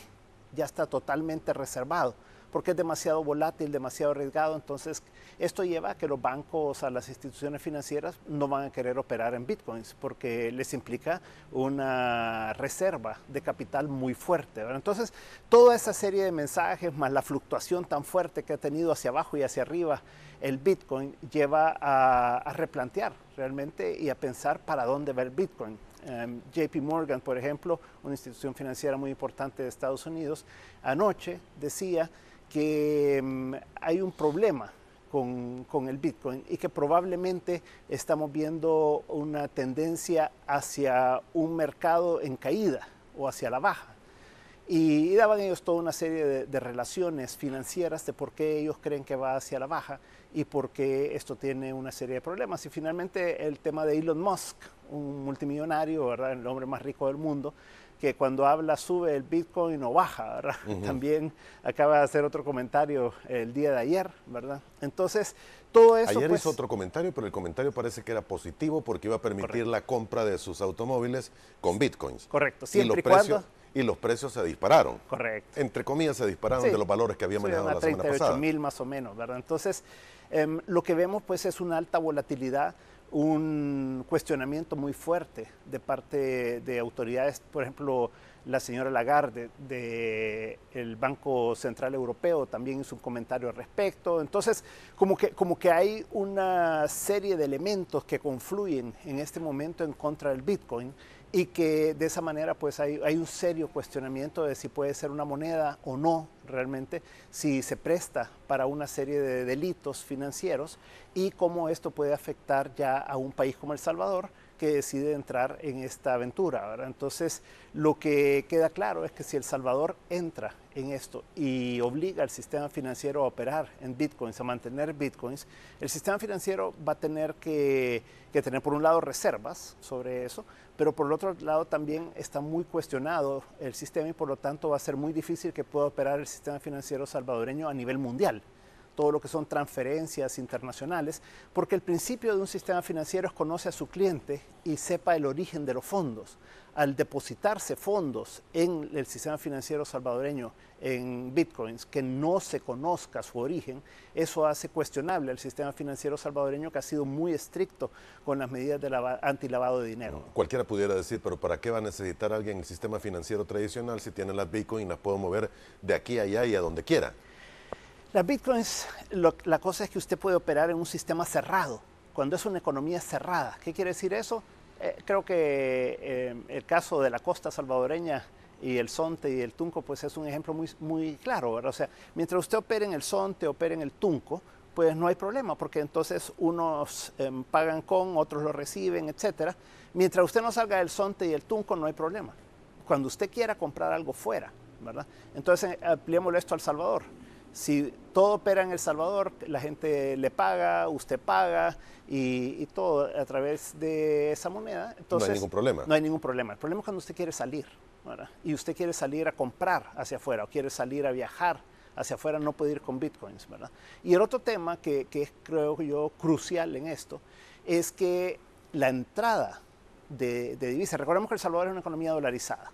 ya está totalmente reservado porque es demasiado volátil, demasiado arriesgado. Entonces, esto lleva a que los bancos, a las instituciones financieras, no van a querer operar en bitcoins porque les implica una reserva de capital muy fuerte. Entonces, toda esa serie de mensajes, más la fluctuación tan fuerte que ha tenido hacia abajo y hacia arriba el bitcoin, lleva a, replantear realmente y a pensar para dónde va el bitcoin. Em, JP Morgan, por ejemplo, una institución financiera muy importante de Estados Unidos, anoche decía que mm, hay un problema con, con, el Bitcoin y que probablemente estamos viendo una tendencia hacia un mercado en caída o hacia la baja. Y, daban ellos toda una serie de, de, relaciones financieras de por qué ellos creen que va hacia la baja y por qué esto tiene una serie de problemas. Y finalmente el tema de Elon Musk, un multimillonario, el hombre más rico del mundo, que cuando habla sube el Bitcoin o baja, ¿verdad? (laughs) También acaba de hacer otro comentario el día de ayer, ¿verdad? Entonces, todo eso... Ayer pues hizo otro comentario, pero el comentario parece que era positivo porque iba a permitir la compra de sus automóviles con Bitcoins. Correcto, sí y, los precios, y los precios se dispararon. Correcto. Entre comillas, se dispararon de los valores que había manejado la semana pasada. mil más o menos, ¿verdad? Entonces, em, lo que vemos pues es una alta volatilidad un cuestionamiento muy fuerte de parte de autoridades, por ejemplo, la señora Lagarde del Banco Central Europeo también hizo un comentario al respecto. Entonces, como que, como que hay una serie de elementos que confluyen en este momento en contra del Bitcoin y que de esa manera pues hay, un serio cuestionamiento de si puede ser una moneda o no realmente, si se presta para una serie de delitos financieros y cómo esto puede afectar ya a un país como El Salvador que decide entrar en esta aventura. Entonces, lo que queda claro es que si El Salvador entra en esto y obliga al sistema financiero a operar en bitcoins, a mantener bitcoins, el sistema financiero va a tener que, que tener por un lado reservas sobre eso, pero por el otro lado también está muy cuestionado el sistema y por lo tanto va a ser muy difícil que pueda operar el sistema financiero salvadoreño a nivel mundial todo lo que son transferencias internacionales, porque el principio de un sistema financiero es conoce a su cliente y sepa el origen de los fondos al depositarse fondos en el sistema financiero salvadoreño en bitcoins que no se conozca su origen, eso hace cuestionable al sistema financiero salvadoreño que ha sido muy estricto con las medidas de la, antilavado de dinero. cualquiera pudiera decir, pero ¿para qué va a necesitar alguien el sistema financiero tradicional si tiene las bitcoins y las puedo mover de aquí a allá y a donde quiera? Las bitcoins, la cosa es que usted puede operar en un sistema cerrado, cuando es una economía cerrada. ¿Qué quiere decir eso? Eh, creo que eh, el caso de la costa salvadoreña y el Sonte y el Tunco, pues es un ejemplo muy, muy claro, O sea, mientras usted opere en el Sonte, opere en el Tunco, pues no hay problema, porque entonces unos em, pagan con, otros lo reciben, etcétera. Mientras usted no salga del Sonte y el Tunco, no hay problema. Cuando usted quiera comprar algo fuera, ¿verdad? Entonces, eh, ampliémoslo esto al Salvador si todo opera en El Salvador, la gente le paga, usted paga y, todo a través de esa moneda. Entonces, no hay ningún problema. No hay ningún problema. El problema es cuando usted quiere salir y usted quiere salir a comprar hacia afuera o quiere salir a viajar hacia afuera, no puede ir con bitcoins. ¿verdad? Y el otro tema que, que es, creo yo, crucial en esto es que la entrada de, de divisas, recordemos que El Salvador es una economía dolarizada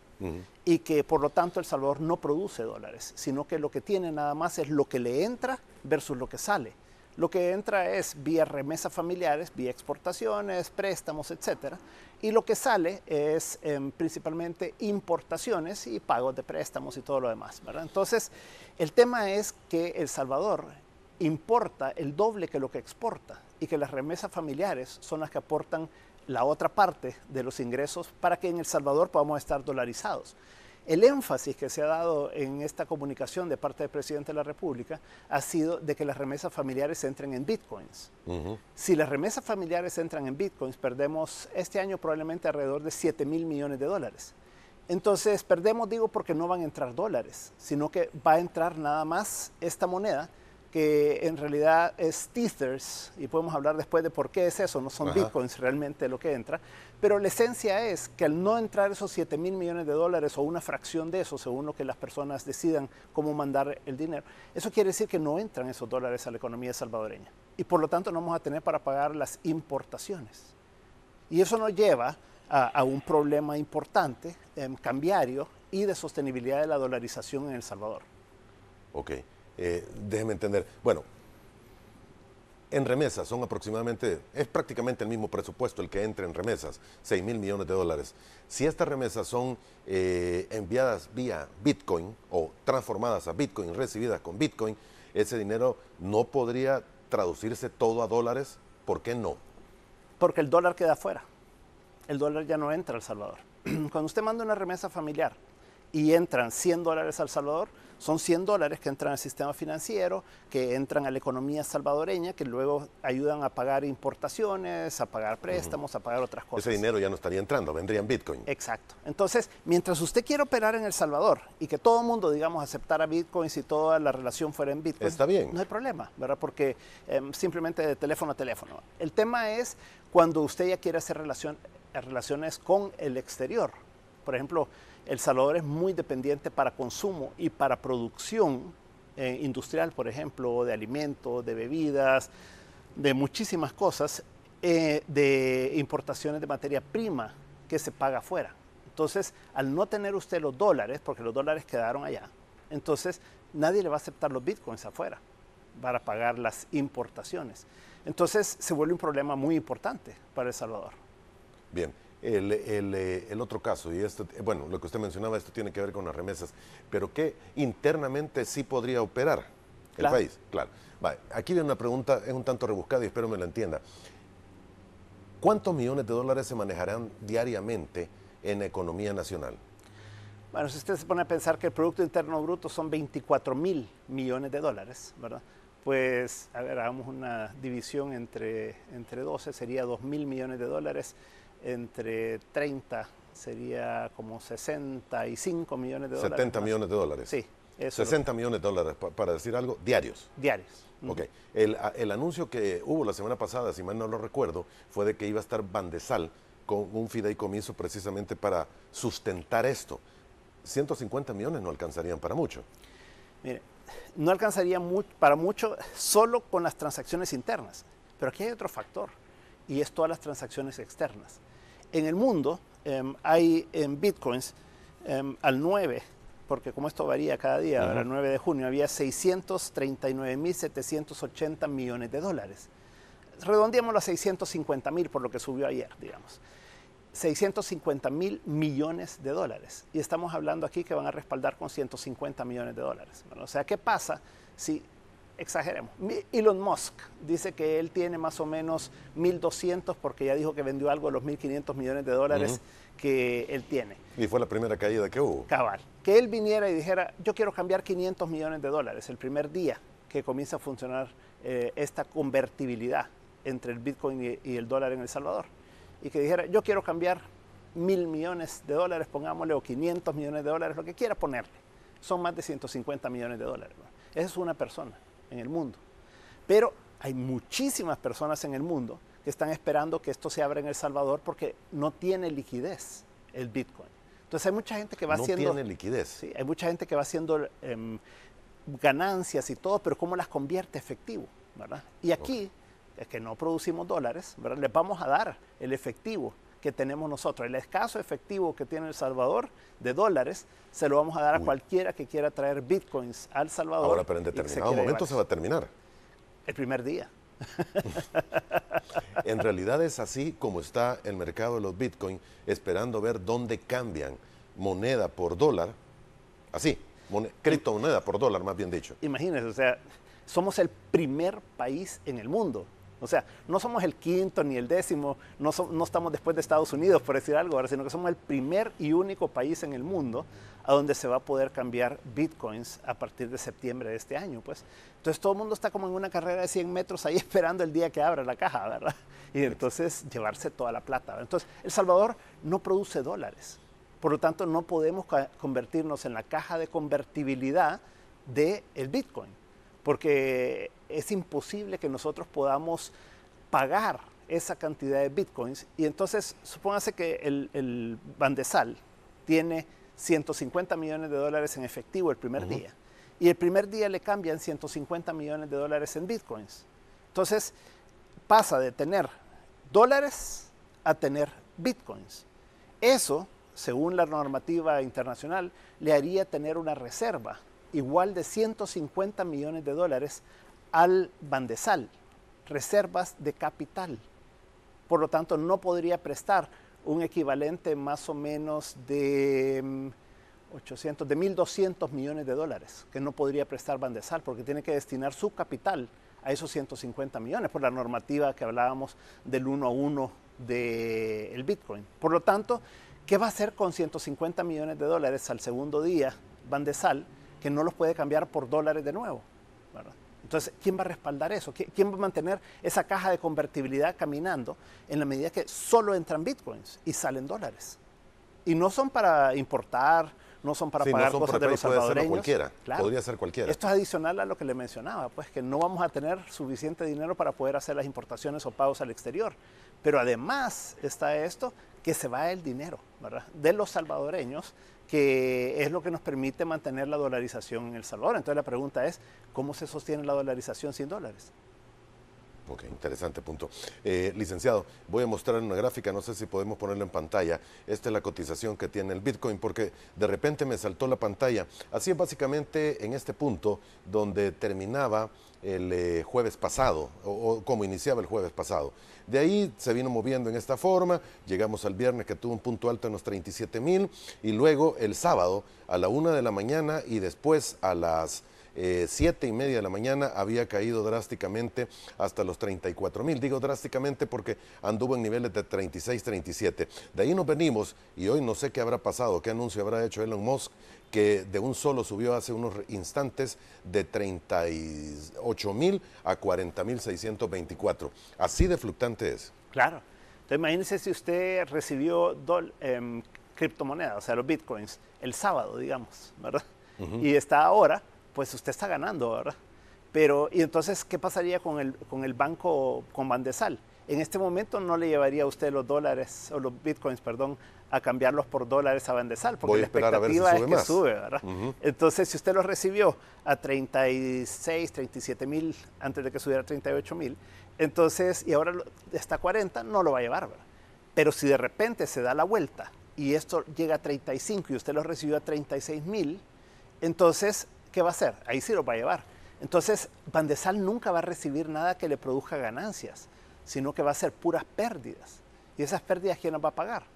y que por lo tanto El Salvador no produce dólares, sino que lo que tiene nada más es lo que le entra versus lo que sale. Lo que entra es vía remesas familiares, vía exportaciones, préstamos, etc. Y lo que sale es em, principalmente importaciones y pagos de préstamos y todo lo demás. ¿verdad? Entonces, el tema es que El Salvador importa el doble que lo que exporta y que las remesas familiares son las que aportan la otra parte de los ingresos para que en El Salvador podamos estar dolarizados. El énfasis que se ha dado en esta comunicación de parte del presidente de la República ha sido de que las remesas familiares entren en bitcoins. Si las remesas familiares entran en bitcoins, perdemos este año probablemente alrededor de 7 mil millones de dólares. Entonces, perdemos, digo, porque no van a entrar dólares, sino que va a entrar nada más esta moneda que en realidad es Tethers, y podemos hablar después de por qué es eso, no son bitcoins realmente lo que entra, pero la esencia es que al no entrar esos 7 mil millones de dólares o una fracción de eso, según lo que las personas decidan cómo mandar el dinero, eso quiere decir que no entran esos dólares a la economía salvadoreña, y por lo tanto no vamos a tener para pagar las importaciones. Y eso nos lleva a, un problema importante, cambiario, y de sostenibilidad de la dolarización en El Salvador. Okay. Eh, déjeme entender. Bueno, en remesas son aproximadamente, es prácticamente el mismo presupuesto el que entra en remesas, 6 mil millones de dólares. Si estas remesas son eh, enviadas vía Bitcoin o transformadas a Bitcoin, recibidas con Bitcoin, ese dinero no podría traducirse todo a dólares. ¿Por qué no? Porque el dólar queda afuera. El dólar ya no entra al Salvador. (clears throat) Cuando usted manda una remesa familiar y entran 100 dólares al Salvador, son 100 dólares que entran al sistema financiero, que entran a la economía salvadoreña, que luego ayudan a pagar importaciones, a pagar préstamos, a pagar otras cosas. Ese dinero ya no estaría entrando, vendría en Bitcoin. Exacto. Entonces, mientras usted quiere operar en El Salvador y que todo el mundo, digamos, aceptara Bitcoin si toda la relación fuera en Bitcoin, Está bien. no hay problema, ¿verdad? Porque em, simplemente de teléfono a teléfono. El tema es cuando usted ya quiere hacer relación, relaciones con el exterior. Por ejemplo, el Salvador es muy dependiente para consumo y para producción eh, industrial, por ejemplo, de alimentos, de bebidas, de muchísimas cosas, eh, de importaciones de materia prima que se paga afuera. Entonces, al no tener usted los dólares, porque los dólares quedaron allá, entonces nadie le va a aceptar los bitcoins afuera para pagar las importaciones. Entonces se vuelve un problema muy importante para El Salvador. Bien el, eh, el, otro caso, y esto, bueno, lo que usted mencionaba, esto tiene que ver con las remesas, pero que internamente sí podría operar el país, claro. Vale, aquí viene una pregunta, es un tanto rebuscada y espero me la entienda. ¿Cuántos millones de dólares se manejarán diariamente en economía nacional? Bueno, si usted se pone a pensar que el Producto Interno Bruto son 24 mil millones de dólares, ¿verdad? Pues, a ver, hagamos una división entre, entre 12, sería 2 mil millones de dólares entre 30, sería como 65 millones de dólares. 70 millones de dólares. Sí. Eso 60 millones de dólares, para decir algo, diarios. Diarios. Ok. El, anuncio que hubo la semana pasada, si mal no lo recuerdo, fue de que iba a estar Bandesal con un fideicomiso precisamente para sustentar esto. 150 millones no alcanzarían para mucho. Mire, no alcanzaría para mucho solo con las transacciones internas. Pero aquí hay otro factor, y es todas las transacciones externas. En el mundo em, hay en em, bitcoins em, al 9, porque como esto varía cada día, ahora el 9 de junio había 639.780 millones de dólares. Redondeamos a 650.000 por lo que subió ayer, digamos. 650 mil millones de dólares. Y estamos hablando aquí que van a respaldar con 150 millones de dólares. o sea, ¿qué pasa si exageremos. Elon Musk dice que él tiene más o menos 1.200 porque ya dijo que vendió algo de los 1.500 millones de dólares que él tiene. Y fue la primera caída que hubo. Cabal. Que él viniera y dijera, yo quiero cambiar 500 millones de dólares el primer día que comienza a funcionar eh, esta convertibilidad entre el Bitcoin y, el dólar en El Salvador. Y que dijera, yo quiero cambiar mil millones de dólares, pongámosle, o 500 millones de dólares, lo que quiera ponerle. Son más de 150 millones de dólares. Esa es una persona en el mundo. Pero hay muchísimas personas en el mundo que están esperando que esto se abra en El Salvador porque no tiene liquidez el Bitcoin. Entonces hay mucha gente que va haciendo... No tiene liquidez. Sí, hay mucha gente que va haciendo em, ganancias y todo, pero ¿cómo las convierte efectivo? ¿verdad? Y aquí, es que no producimos dólares, ¿verdad? les vamos a dar el efectivo que tenemos nosotros. El escaso efectivo que tiene El Salvador de dólares se lo vamos a dar a cualquiera que quiera traer bitcoins al Salvador. Ahora, pero en determinado momento se va a terminar. El primer día. (laughs) en realidad es así como está el mercado de los bitcoins, esperando ver dónde cambian moneda por dólar, así, moneda, criptomoneda por dólar, más bien dicho. Imagínense, o sea, somos el primer país en el mundo o sea, no somos el quinto ni el décimo, no, estamos después de Estados Unidos, por decir algo, sino que somos el primer y único país en el mundo a donde se va a poder cambiar bitcoins a partir de septiembre de este año. Pues. Entonces todo el mundo está como en una carrera de 100 metros ahí (laughs) esperando el día que abra la caja, ¿verdad? Y entonces llevarse toda la plata. Entonces, El Salvador no produce dólares. Por lo tanto, no podemos convertirnos en la caja de convertibilidad del el Bitcoin porque es imposible que nosotros podamos pagar esa cantidad de bitcoins. Y entonces, supóngase que el, el Bandesal tiene 150 millones de dólares en efectivo el primer día. Y el primer día le cambian 150 millones de dólares en bitcoins. Entonces, pasa de tener dólares a tener bitcoins. Eso, según la normativa internacional, le haría tener una reserva igual de 150 millones de dólares al Bandesal, reservas de capital. Por lo tanto, no podría prestar un equivalente más o menos de 800, mm, de 1.200 millones de dólares, que no podría prestar Bandesal porque tiene que destinar su capital a esos 150 millones por la normativa que hablábamos del 1 a 1 del Bitcoin. Por lo tanto, ¿qué va a hacer con 150 millones de dólares al segundo día Bandesal que no los puede cambiar por dólares de nuevo. Entonces, ¿quién va a respaldar eso? ¿Quién va a mantener esa caja de convertibilidad caminando en la medida que solo entran bitcoins y salen dólares? Y no son para importar, no son para sí, pagar no de los salvadoreños. cualquiera. Podría ser cualquiera. Esto es adicional a lo que le mencionaba, pues que no vamos a tener suficiente dinero para poder hacer las importaciones o pagos al exterior. Pero además está esto que se va el dinero, De los salvadoreños que es lo que nos permite mantener la dolarización en El Salvador. Entonces la pregunta es, ¿cómo se sostiene la dolarización sin dólares? Ok, interesante punto. Eh, licenciado, voy a mostrar una gráfica, no sé si podemos ponerla en pantalla. Esta es la cotización que tiene el Bitcoin, porque de repente me saltó la pantalla. Así es básicamente en este punto donde terminaba el eh, jueves pasado, o, como iniciaba el jueves pasado. De ahí se vino moviendo en esta forma, llegamos al viernes que tuvo un punto alto en los 37 mil y luego el sábado a la una de la mañana y después a las eh, siete y media de la mañana había caído drásticamente hasta los 34 mil. Digo drásticamente porque anduvo en niveles de 36, 37. De ahí nos venimos y hoy no sé qué habrá pasado, qué anuncio habrá hecho Elon Musk que de un solo subió hace unos instantes de 38 mil a 40 mil 624. Así de fluctuante es. Claro. Entonces imagínese si usted recibió dol, em, criptomonedas, o sea, los bitcoins, el sábado, digamos, ¿verdad? Y está ahora, pues usted está ganando, ¿verdad? Pero, ¿y entonces qué pasaría con el, con el banco, con Bandesal? En este momento no le llevaría usted los dólares, o los bitcoins, perdón, a cambiarlos por dólares a Bandesal, porque la expectativa es que sube, ¿verdad? Entonces, si usted los recibió a 36, 37 mil, antes de que subiera a 38 mil, entonces, y ahora está a 40, no lo va a llevar, ¿verdad? Pero si de repente se da la vuelta y esto llega a 35 y usted los recibió a 36 mil, entonces, ¿qué va a hacer? Ahí sí lo va a llevar. Entonces, Bandesal nunca va a recibir nada que le produzca ganancias, sino que va a ser puras pérdidas. ¿Y esas pérdidas quién las va a pagar?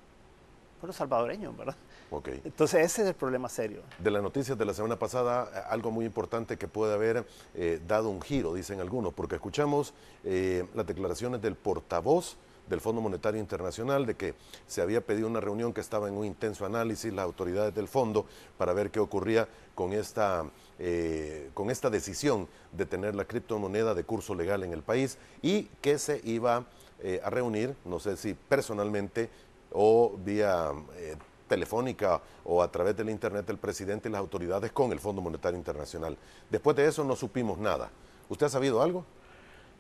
por salvadoreño, ¿verdad? Okay. Entonces ese es el problema serio. De las noticias de la semana pasada, eh, algo muy importante que puede haber eh, dado un giro, dicen algunos, porque escuchamos eh, las declaraciones del portavoz del Fondo Monetario Internacional de que se había pedido una reunión que estaba en un intenso análisis las autoridades del fondo para ver qué ocurría con esta, con esta decisión de tener la criptomoneda de curso legal en el país y que se iba a reunir, no sé si personalmente o vía eh, telefónica o a través del internet el presidente y las autoridades con el Fondo Monetario Internacional. Después de eso no supimos nada. ¿Usted ha sabido algo?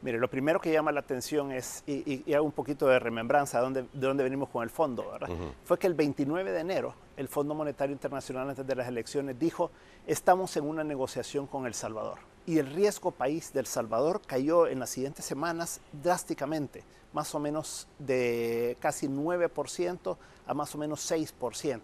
Mire, lo primero que llama la atención es, y, hago un poquito de remembranza de dónde, venimos con el fondo, ¿verdad? Fue que el 29 de enero el Fondo Monetario Internacional antes de las elecciones dijo, estamos en una negociación con El Salvador y el riesgo país del Salvador cayó en las siguientes semanas drásticamente, más o menos de casi 9% a más o menos 6%.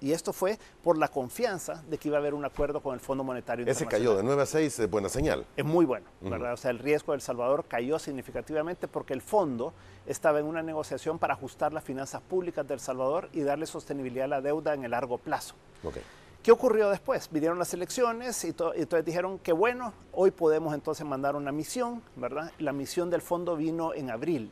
Y esto fue por la confianza de que iba a haber un acuerdo con el Fondo Monetario Internacional. Ese cayó de 9 a 6, es buena señal. Es muy bueno, ¿verdad? O sea, el riesgo del Salvador cayó significativamente porque el fondo estaba en una negociación para ajustar las finanzas públicas del Salvador y darle sostenibilidad a la deuda en el largo plazo. Okay. ¿Qué ocurrió después? Vinieron las elecciones y, entonces dijeron que bueno, hoy podemos entonces mandar una misión, ¿verdad? La misión del fondo vino en abril.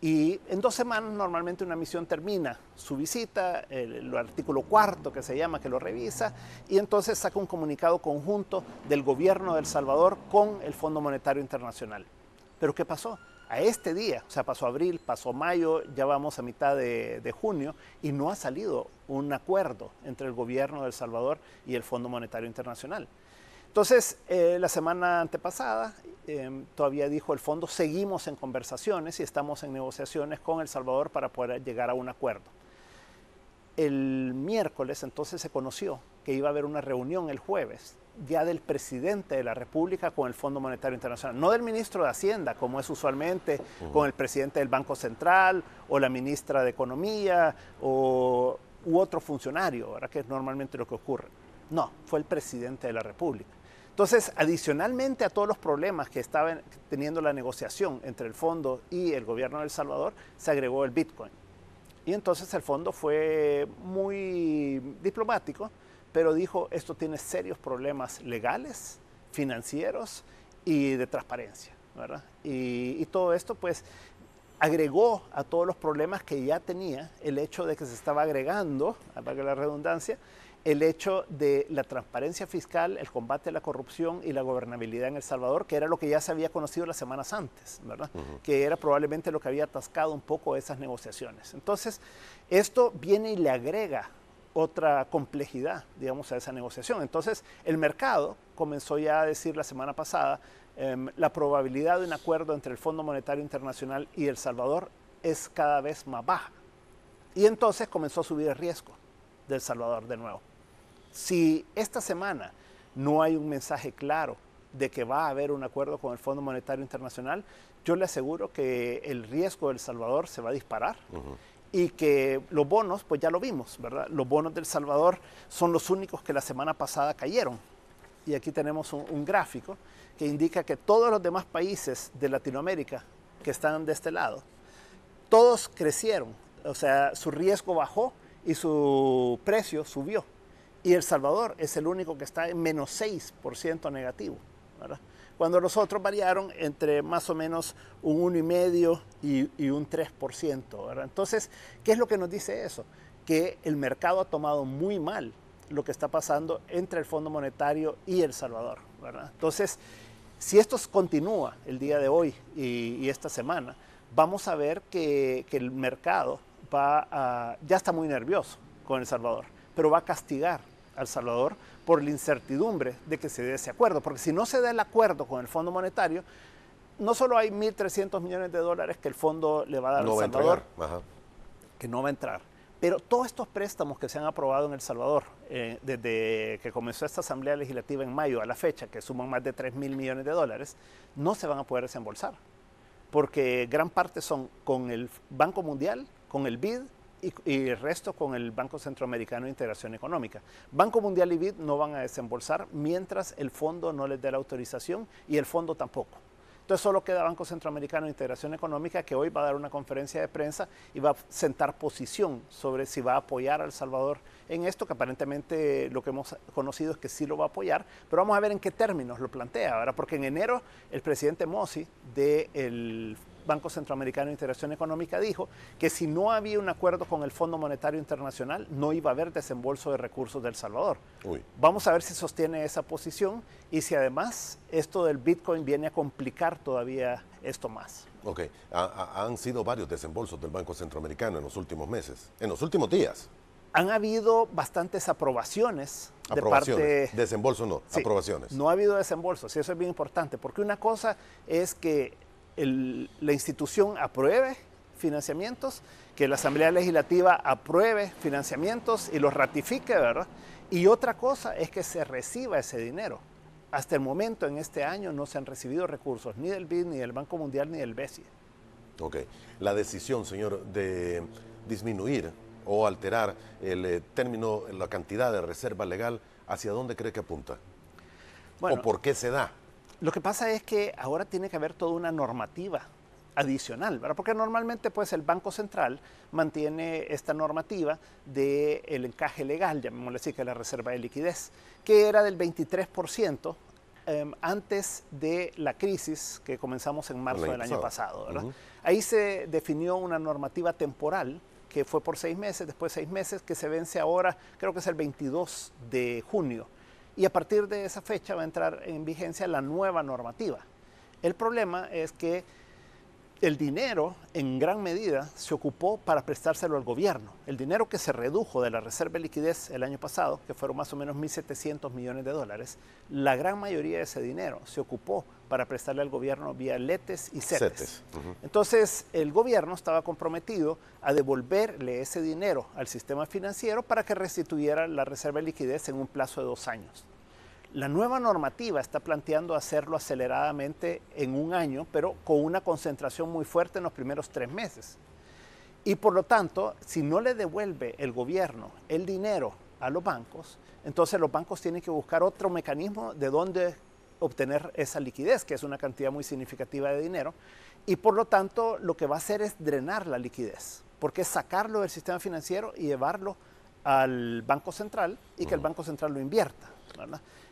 Y en dos semanas normalmente una misión termina su visita, el, el artículo cuarto que se llama, que lo revisa, y entonces saca un comunicado conjunto del gobierno de El Salvador con el Fondo Monetario Internacional. Pero ¿qué pasó? a este día, o sea, pasó abril, pasó mayo, ya vamos a mitad de, junio y no ha salido un acuerdo entre el gobierno de El Salvador y el Fondo Monetario Internacional. Entonces, eh, la semana antepasada em, todavía dijo el fondo, seguimos en conversaciones y estamos en negociaciones con El Salvador para poder llegar a un acuerdo. El miércoles entonces se conoció que iba a haber una reunión el jueves ya del presidente de la República con el Fondo Monetario Internacional, no del ministro de Hacienda, como es usualmente con el presidente del Banco Central o la ministra de Economía o, u otro funcionario, ¿verdad? que es normalmente lo que ocurre. No, fue el presidente de la República. Entonces, adicionalmente a todos los problemas que estaba teniendo la negociación entre el fondo y el gobierno de El Salvador, se agregó el Bitcoin. Y entonces el fondo fue muy diplomático pero dijo, esto tiene serios problemas legales, financieros y de transparencia, Y, todo esto, pues, agregó a todos los problemas que ya tenía el hecho de que se estaba agregando, que la redundancia, el hecho de la transparencia fiscal, el combate a la corrupción y la gobernabilidad en El Salvador, que era lo que ya se había conocido las semanas antes, ¿verdad? Que era probablemente lo que había atascado un poco esas negociaciones. Entonces, esto viene y le agrega otra complejidad, digamos, a esa negociación. Entonces, el mercado comenzó ya a decir la semana pasada, em, la probabilidad de un acuerdo entre el Fondo Monetario Internacional y El Salvador es cada vez más baja. Y entonces comenzó a subir el riesgo del Salvador de nuevo. Si esta semana no hay un mensaje claro de que va a haber un acuerdo con el Fondo Monetario Internacional, yo le aseguro que el riesgo del Salvador se va a disparar y que los bonos, pues ya lo vimos, ¿verdad? Los bonos del Salvador son los únicos que la semana pasada cayeron. Y aquí tenemos un, gráfico que indica que todos los demás países de Latinoamérica que están de este lado, todos crecieron, o sea, su riesgo bajó y su precio subió. Y El Salvador es el único que está en menos 6% negativo, ¿verdad? cuando los otros variaron entre más o menos un 1,5 y, y un 3%. Entonces, ¿qué es lo que nos dice eso? Que el mercado ha tomado muy mal lo que está pasando entre el Fondo Monetario y El Salvador. Entonces, si esto continúa el día de hoy y, esta semana, vamos a ver que, el mercado va ya está muy nervioso con El Salvador, pero va a castigar al Salvador por la incertidumbre de que se dé ese acuerdo, porque si no se da el acuerdo con el Fondo Monetario, no solo hay 1.300 millones de dólares que el fondo le va a dar a El Salvador, que no va a entrar, pero todos estos préstamos que se han aprobado en El Salvador, eh, desde que comenzó esta Asamblea Legislativa en mayo a la fecha, que suman más de 3.000 millones de dólares, no se van a poder desembolsar, porque gran parte son con el Banco Mundial, con el BID y, el resto con el Banco Centroamericano de Integración Económica. Banco Mundial y BID no van a desembolsar mientras el fondo no les dé la autorización y el fondo tampoco. Entonces solo queda Banco Centroamericano de Integración Económica que hoy va a dar una conferencia de prensa y va a sentar posición sobre si va a apoyar a El Salvador en esto, que aparentemente lo que hemos conocido es que sí lo va a apoyar, pero vamos a ver en qué términos lo plantea ahora, porque en enero el presidente Mossi de el... Banco Centroamericano de Integración Económica dijo que si no había un acuerdo con el Fondo Monetario Internacional no iba a haber desembolso de recursos del Salvador. Vamos a ver si sostiene esa posición y si además esto del Bitcoin viene a complicar todavía esto más. Ok, han sido varios desembolsos del Banco Centroamericano en los últimos meses, en los últimos días. Han habido bastantes aprobaciones, de parte... Desembolso no, aprobaciones. No ha habido desembolsos, y eso es bien importante, porque una cosa es que la institución apruebe financiamientos, que la Asamblea Legislativa apruebe financiamientos y los ratifique, ¿verdad? Y otra cosa es que se reciba ese dinero. Hasta el momento, en este año, no se han recibido recursos ni del BID, ni del Banco Mundial, ni del BESI. Ok. La decisión, señor, de disminuir o alterar el eh, término, la cantidad de reserva legal, ¿hacia dónde cree que apunta? ¿O por qué se da? Lo que pasa es que ahora tiene que haber toda una normativa adicional, ¿verdad? Porque normalmente pues el Banco Central mantiene esta normativa del encaje legal, llamémosle así, que la reserva de liquidez, que era del 23% em, antes de la crisis que comenzamos en marzo del año pasado, Ahí se definió una normativa temporal que fue por seis meses, después seis meses, que se vence ahora, creo que es el 22 de junio y a partir de esa fecha va a entrar en vigencia la nueva normativa. El problema es que el dinero en gran medida se ocupó para prestárselo al gobierno. El dinero que se redujo de la reserva de liquidez el año pasado, que fueron más o menos 1.700 millones de dólares, la gran mayoría de ese dinero se ocupó para prestarle al gobierno vía LETES y CETES. Entonces, el gobierno estaba comprometido a devolverle ese dinero al sistema financiero para que restituyera la reserva de liquidez en un plazo de dos años. La nueva normativa está planteando hacerlo aceleradamente en un año, pero con una concentración muy fuerte en los primeros tres meses. Y por lo tanto, si no le devuelve el gobierno el dinero a los bancos, entonces los bancos tienen que buscar otro mecanismo de dónde obtener esa liquidez, que es una cantidad muy significativa de dinero, y por lo tanto lo que va a hacer es drenar la liquidez, porque es sacarlo del sistema financiero y llevarlo al Banco Central y que el Banco Central lo invierta.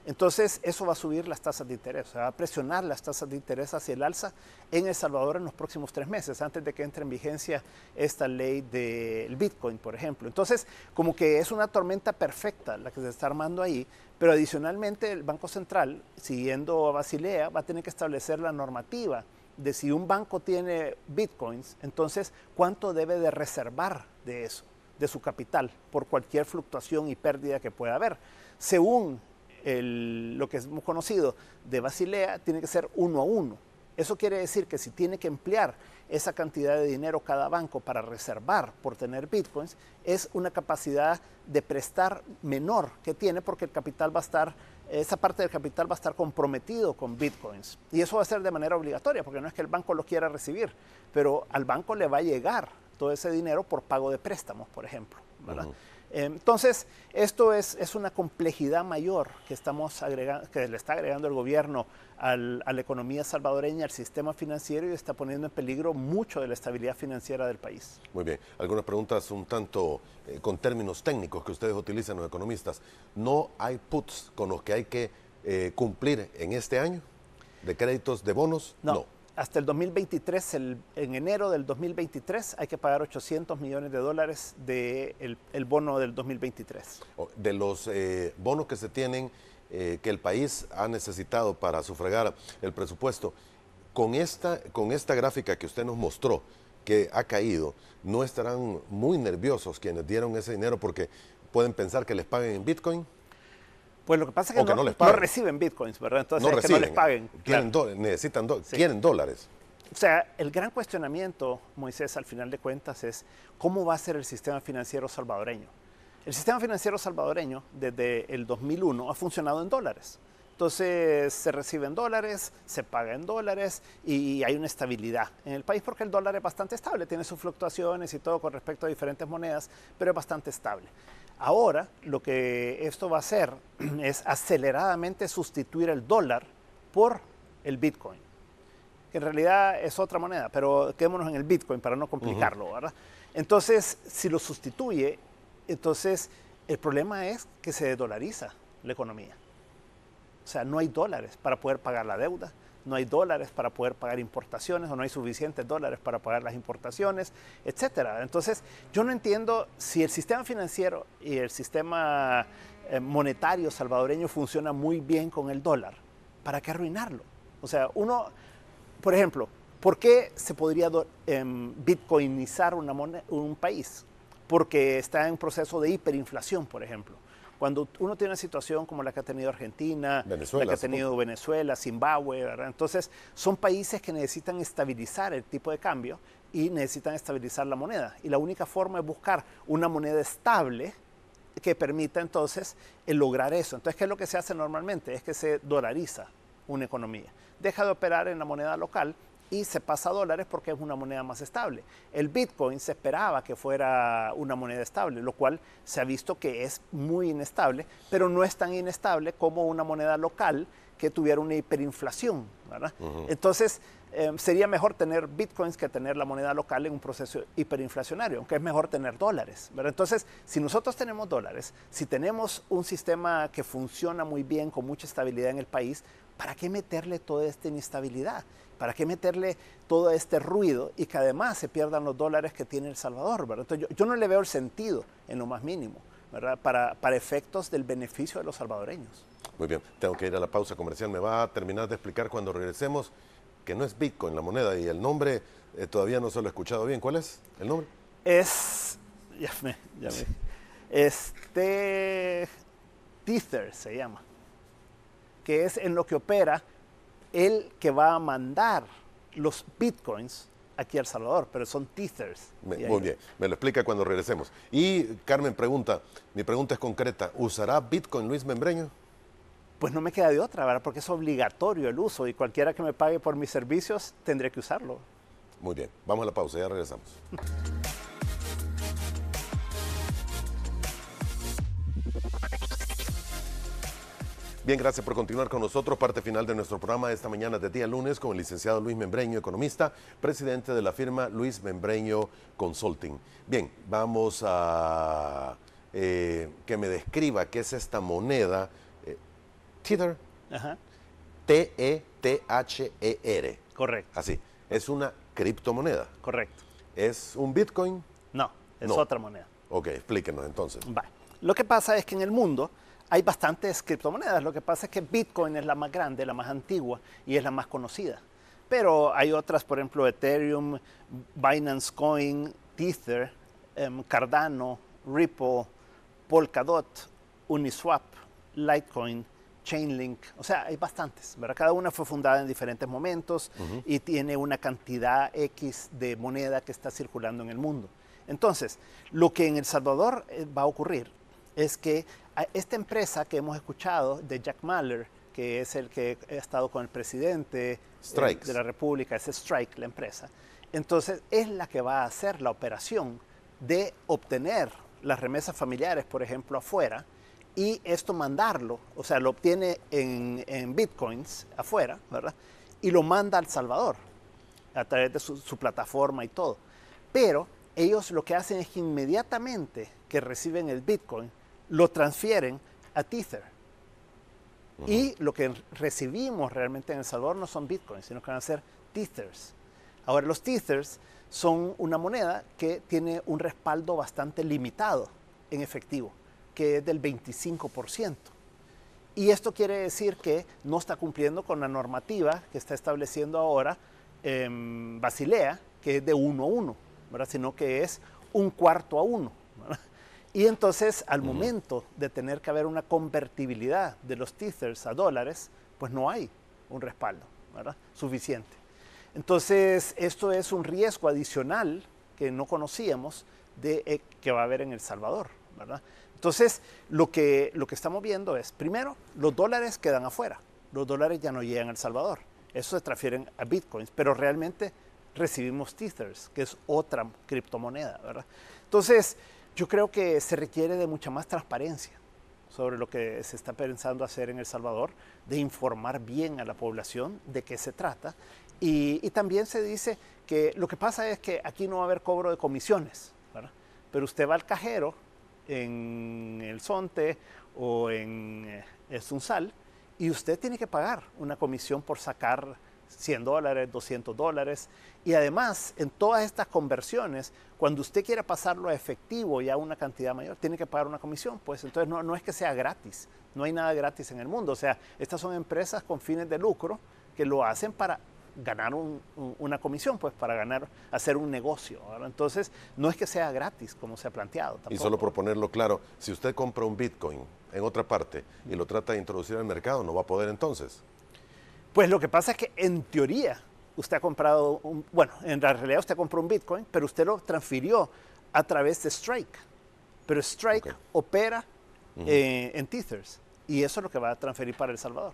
Entonces, eso va a subir las tasas de interés, va a presionar las tasas de interés hacia el alza en El Salvador en los próximos tres meses, antes de que entre en vigencia esta ley del Bitcoin, por ejemplo. Entonces, como que es una tormenta perfecta la que se está armando ahí, pero adicionalmente el Banco Central, siguiendo a Basilea, va a tener que establecer la normativa de si un banco tiene bitcoins, entonces cuánto debe de reservar de eso, de su capital, por cualquier fluctuación y pérdida que pueda haber. Según lo que es conocido de Basilea tiene que ser uno a uno. Eso quiere decir que si tiene que emplear esa cantidad de dinero cada banco para reservar por tener bitcoins, es una capacidad de prestar menor que tiene porque el capital va a estar, esa parte del capital va a estar comprometido con bitcoins. Y eso va a ser de manera obligatoria porque no es que el banco lo quiera recibir, pero al banco le va a llegar todo ese dinero por pago de préstamos, por ejemplo. ¿verdad? Entonces, esto es, es, una complejidad mayor que, estamos agregando, que le está agregando el gobierno al, a la economía salvadoreña, al sistema financiero y está poniendo en peligro mucho de la estabilidad financiera del país. Muy bien, algunas preguntas un tanto eh, con términos técnicos que ustedes utilizan los economistas. ¿No hay puts con los que hay que eh, cumplir en este año de créditos de bonos? no hasta el 2023, en enero del 2023, hay que pagar 800 millones de dólares del bono del 2023. De los eh, bonos que se tienen, eh, que el país ha necesitado para sufragar el presupuesto, con esta, con esta gráfica que usted nos mostró, que ha caído, no estarán muy nerviosos quienes dieron ese dinero porque pueden pensar que les paguen en Bitcoin. Pues lo que pasa es que, no, reciben bitcoins, ¿verdad? Entonces no, les paguen. necesitan quieren dólares. O sea, el gran cuestionamiento, Moisés, al final de cuentas, es cómo va a ser el sistema financiero salvadoreño. El sistema financiero salvadoreño, desde el 2001, ha funcionado en dólares. Entonces se reciben dólares, se paga en dólares y hay una estabilidad en el país porque el dólar es bastante estable, tiene sus fluctuaciones y todo con respecto a diferentes monedas, pero es bastante estable. Ahora lo que esto va a hacer (clears throat) es aceleradamente sustituir el dólar por el Bitcoin, que en realidad es otra moneda, pero quedémonos en el Bitcoin para no complicarlo, ¿verdad? Entonces, si lo sustituye, entonces el problema es que se dolariza la economía. O sea, no hay dólares para poder pagar la deuda, no hay dólares para poder pagar importaciones o no hay suficientes dólares para pagar las importaciones, etcétera. Entonces, yo no entiendo si el sistema financiero y el sistema eh, monetario salvadoreño funciona muy bien con el dólar, ¿para qué arruinarlo? O sea, uno, por ejemplo, ¿por qué se podría em, bitcoinizar una un país? Porque está en proceso de hiperinflación, por ejemplo. Cuando uno tiene una situación como la que ha tenido Argentina, Venezuela, la que ha tenido Venezuela, Zimbabue, Entonces, son países que necesitan estabilizar el tipo de cambio y necesitan estabilizar la moneda. Y la única forma es buscar una moneda estable que permita entonces el lograr eso. Entonces, ¿qué es lo que se hace normalmente? Es que se dolariza una economía. Deja de operar en la moneda local y se pasa a dólares porque es una moneda más estable. El Bitcoin se esperaba que fuera una moneda estable, lo cual se ha visto que es muy inestable, pero no es tan inestable como una moneda local que tuviera una hiperinflación. Entonces, em, sería mejor tener bitcoins que tener la moneda local en un proceso hiperinflacionario, aunque es mejor tener dólares. Entonces, si nosotros tenemos dólares, si tenemos un sistema que funciona muy bien, con mucha estabilidad en el país, ¿para qué meterle toda esta inestabilidad? ¿Para qué meterle todo este ruido y que además se pierdan los dólares que tiene El Salvador? Entonces, yo, no le veo el sentido en lo más mínimo ¿verdad? Para, para efectos del beneficio de los salvadoreños. Muy bien, tengo que ir a la pausa comercial. Me va a terminar de explicar cuando regresemos que no es Bitcoin la moneda y el nombre eh, todavía no se lo he escuchado bien. ¿Cuál es el nombre? Es. Ya Ya Este. Tether se llama que es en lo que opera el que va a mandar los bitcoins aquí a Salvador, pero son teasers muy bien, me lo explica cuando regresemos. Y Carmen pregunta, mi pregunta es concreta, ¿usará Bitcoin Luis Membreño? Pues no me queda de otra, ¿verdad? Porque es obligatorio el uso y cualquiera que me pague por mis servicios tendría que usarlo. Muy bien, vamos a la pausa, ya regresamos. (laughs) Bien, gracias por continuar con nosotros. Parte final de nuestro programa esta mañana de día lunes con el licenciado Luis Membreño, economista, presidente de la firma Luis Membreño Consulting. Bien, vamos a eh, que me describa qué es esta moneda. Eh, Tether. T-E-T-H-E-R. Correcto. Así. Es una criptomoneda. Correcto. ¿Es un Bitcoin? No, es otra moneda. Ok, explíquenos entonces. Lo que pasa es que en el mundo hay bastantes criptomonedas, lo que pasa es que Bitcoin es la más grande, la más antigua y es la más conocida. Pero hay otras, por ejemplo, Ethereum, Binance Coin, Tether, em, Cardano, Ripple, Polkadot, Uniswap, Litecoin, Chainlink, o sea, hay bastantes, Cada una fue fundada en diferentes momentos y tiene una cantidad X de moneda que está circulando en el mundo. Entonces, lo que en El Salvador eh, va a ocurrir es que esta empresa que hemos escuchado de Jack Mahler, que es el que ha estado con el presidente eh, de la República, es Strike la empresa. Entonces es la que va a hacer la operación de obtener las remesas familiares, por ejemplo, afuera, y esto mandarlo, o sea, lo obtiene en, bitcoins afuera, ¿verdad? Y lo manda al Salvador a través de su, su plataforma y todo. Pero ellos lo que hacen es que inmediatamente que reciben el bitcoin, lo transfieren a Tether. Y lo que recibimos realmente en El Salvador no son bitcoins, sino que van a ser Tethers. Ahora, los Tethers son una moneda que tiene un respaldo bastante limitado en efectivo, que es del 25%. Y esto quiere decir que no está cumpliendo con la normativa que está estableciendo ahora em, Basilea, que es de 1 a 1, sino que es un cuarto a 1. Y entonces, al momento de tener que haber una convertibilidad de los tithers a dólares, pues no hay un respaldo suficiente. Entonces, esto es un riesgo adicional que no conocíamos de, eh, que va a haber en El Salvador. Entonces, lo que, lo que estamos viendo es, primero, los dólares quedan afuera. Los dólares ya no llegan a El Salvador. Eso se transfieren a bitcoins, pero realmente recibimos teethers, que es otra criptomoneda. ¿verdad? Entonces, yo creo que se requiere de mucha más transparencia sobre lo que se está pensando hacer en El Salvador, de informar bien a la población de qué se trata. Y, también se dice que lo que pasa es que aquí no va a haber cobro de comisiones, ¿verdad? pero usted va al cajero en el Sonte o en el eh, Sunsal y usted tiene que pagar una comisión por sacar 100 dólares, 200 dólares. Y además, en todas estas conversiones, cuando usted quiera pasarlo a efectivo y a una cantidad mayor, tiene que pagar una comisión. Pues entonces no, no es que sea gratis, no hay nada gratis en el mundo. O sea, estas son empresas con fines de lucro que lo hacen para ganar una comisión, pues para ganar, hacer un negocio. Entonces, no es que sea gratis como se ha planteado. Y solo por ponerlo claro, si usted compra un Bitcoin en otra parte y lo trata de introducir al mercado, no va a poder entonces. Pues lo que pasa es que en teoría usted ha comprado, un, bueno, en la realidad usted compró un Bitcoin, pero usted lo transfirió a través de Strike. Pero Strike opera eh, en Tethers y eso es lo que va a transferir para El Salvador.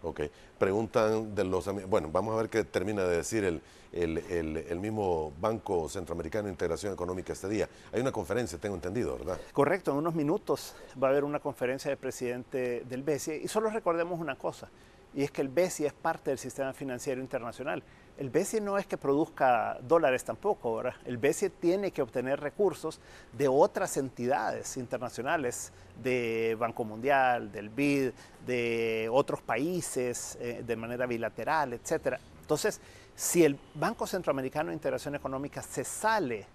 Ok, preguntan de los... amigos, Bueno, vamos a ver qué termina de decir el, el, el, mismo Banco Centroamericano de Integración Económica este día. Hay una conferencia, tengo entendido, ¿verdad? Correcto, en unos minutos va a haber una conferencia del presidente del BCE. Y solo recordemos una cosa, y es que el BESI es parte del sistema financiero internacional. El BESI no es que produzca dólares tampoco, ¿verdad? El BESI tiene que obtener recursos de otras entidades internacionales, de Banco Mundial, del BID, de otros países, eh, de manera bilateral, etc. Entonces, si el Banco Centroamericano de Integración Económica se sale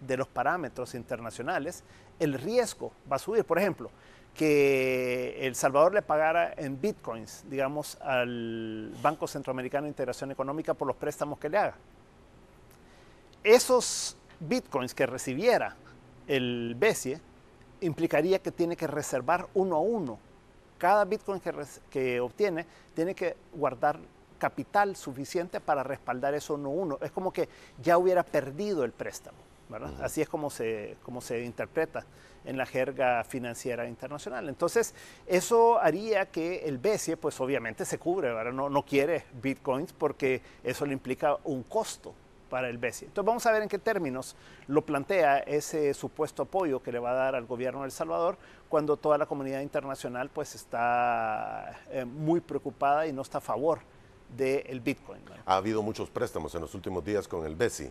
de los parámetros internacionales, el riesgo va a subir. Por ejemplo, que El Salvador le pagara en bitcoins, digamos, al Banco Centroamericano de Integración Económica por los préstamos que le haga. Esos bitcoins que recibiera el BESIE implicaría que tiene que reservar uno a uno. Cada bitcoin que, que obtiene tiene que guardar capital suficiente para respaldar eso uno a uno. Es como que ya hubiera perdido el préstamo. Así es como se, como se interpreta en la jerga financiera internacional. Entonces, eso haría que el BCE, pues obviamente se cubre, ¿verdad? No, no quiere bitcoins porque eso le implica un costo para el BCE. Entonces vamos a ver en qué términos lo plantea ese supuesto apoyo que le va a dar al gobierno de El Salvador cuando toda la comunidad internacional pues está eh, muy preocupada y no está a favor del Bitcoin. Ha habido muchos préstamos en los últimos días con el BCE.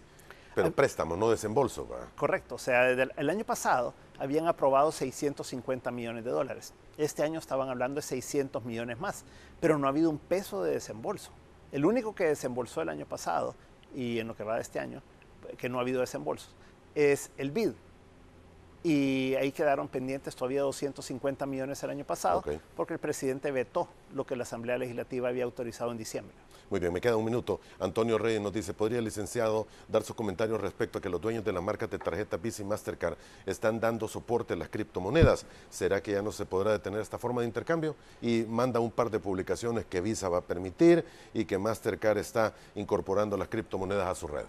Pero préstamo, no desembolso. ¿verdad? Correcto, o sea, el, año pasado habían aprobado 650 millones de dólares. Este año estaban hablando de 600 millones más, pero no ha habido un peso de desembolso. El único que desembolsó el año pasado y en lo que va de este año, que no ha habido desembolso, es el BID. Y ahí quedaron pendientes todavía 250 millones el año pasado, porque el presidente vetó lo que la Asamblea Legislativa había autorizado en diciembre. Muy bien, me queda un minuto. Antonio Reyes nos dice, ¿podría el licenciado dar su comentario respecto a que los dueños de las marcas de tarjeta Visa y Mastercard están dando soporte a las criptomonedas? ¿Será que ya no se podrá detener esta forma de intercambio? Y manda un par de publicaciones que Visa va a permitir y que Mastercard está incorporando las criptomonedas a su red.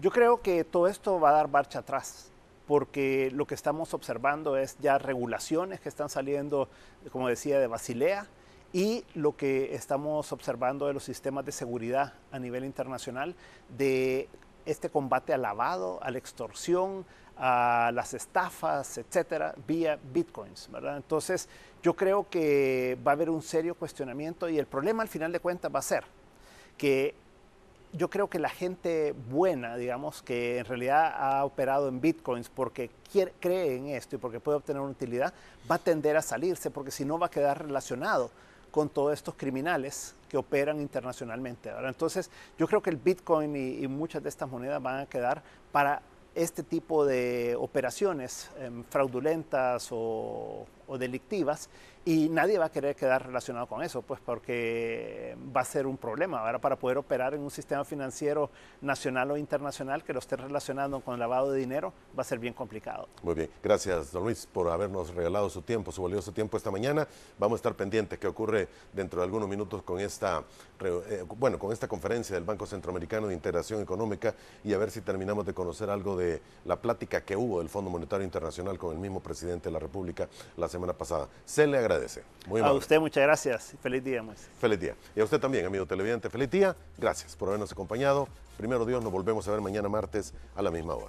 Yo creo que todo esto va a dar marcha atrás porque lo que estamos observando es ya regulaciones que están saliendo, como decía, de Basilea, y lo que estamos observando de los sistemas de seguridad a nivel internacional, de este combate al lavado, a la extorsión, a las estafas, etcétera, vía bitcoins, Entonces, yo creo que va a haber un serio cuestionamiento y el problema al final de cuentas va a ser que yo creo que la gente buena, digamos, que en realidad ha operado en bitcoins porque cree en esto y porque puede obtener una utilidad, va a tender a salirse porque si no va a quedar relacionado con todos estos criminales que operan internacionalmente. Entonces, yo creo que el Bitcoin y, muchas de estas monedas van a quedar para este tipo de operaciones em, fraudulentas o delictivas y nadie va a querer quedar relacionado con eso, pues porque va a ser un problema Ahora para poder operar en un sistema financiero nacional o internacional que lo esté relacionando con el lavado de dinero, va a ser bien complicado. Muy bien, gracias don Luis por habernos regalado su tiempo, su valioso tiempo esta mañana. Vamos a estar pendientes qué ocurre dentro de algunos minutos con esta, eh, bueno, con esta conferencia del Banco Centroamericano de Integración Económica y a ver si terminamos de conocer algo de la plática que hubo del Fondo Monetario Internacional con el mismo presidente de la República la semana pasada. Se le agradece. A usted muchas gracias. Feliz día, Moisés. Feliz día. Y a usted también, amigo televidente. Feliz día. Gracias por habernos acompañado. Primero Dios, nos volvemos a ver mañana martes a la misma hora.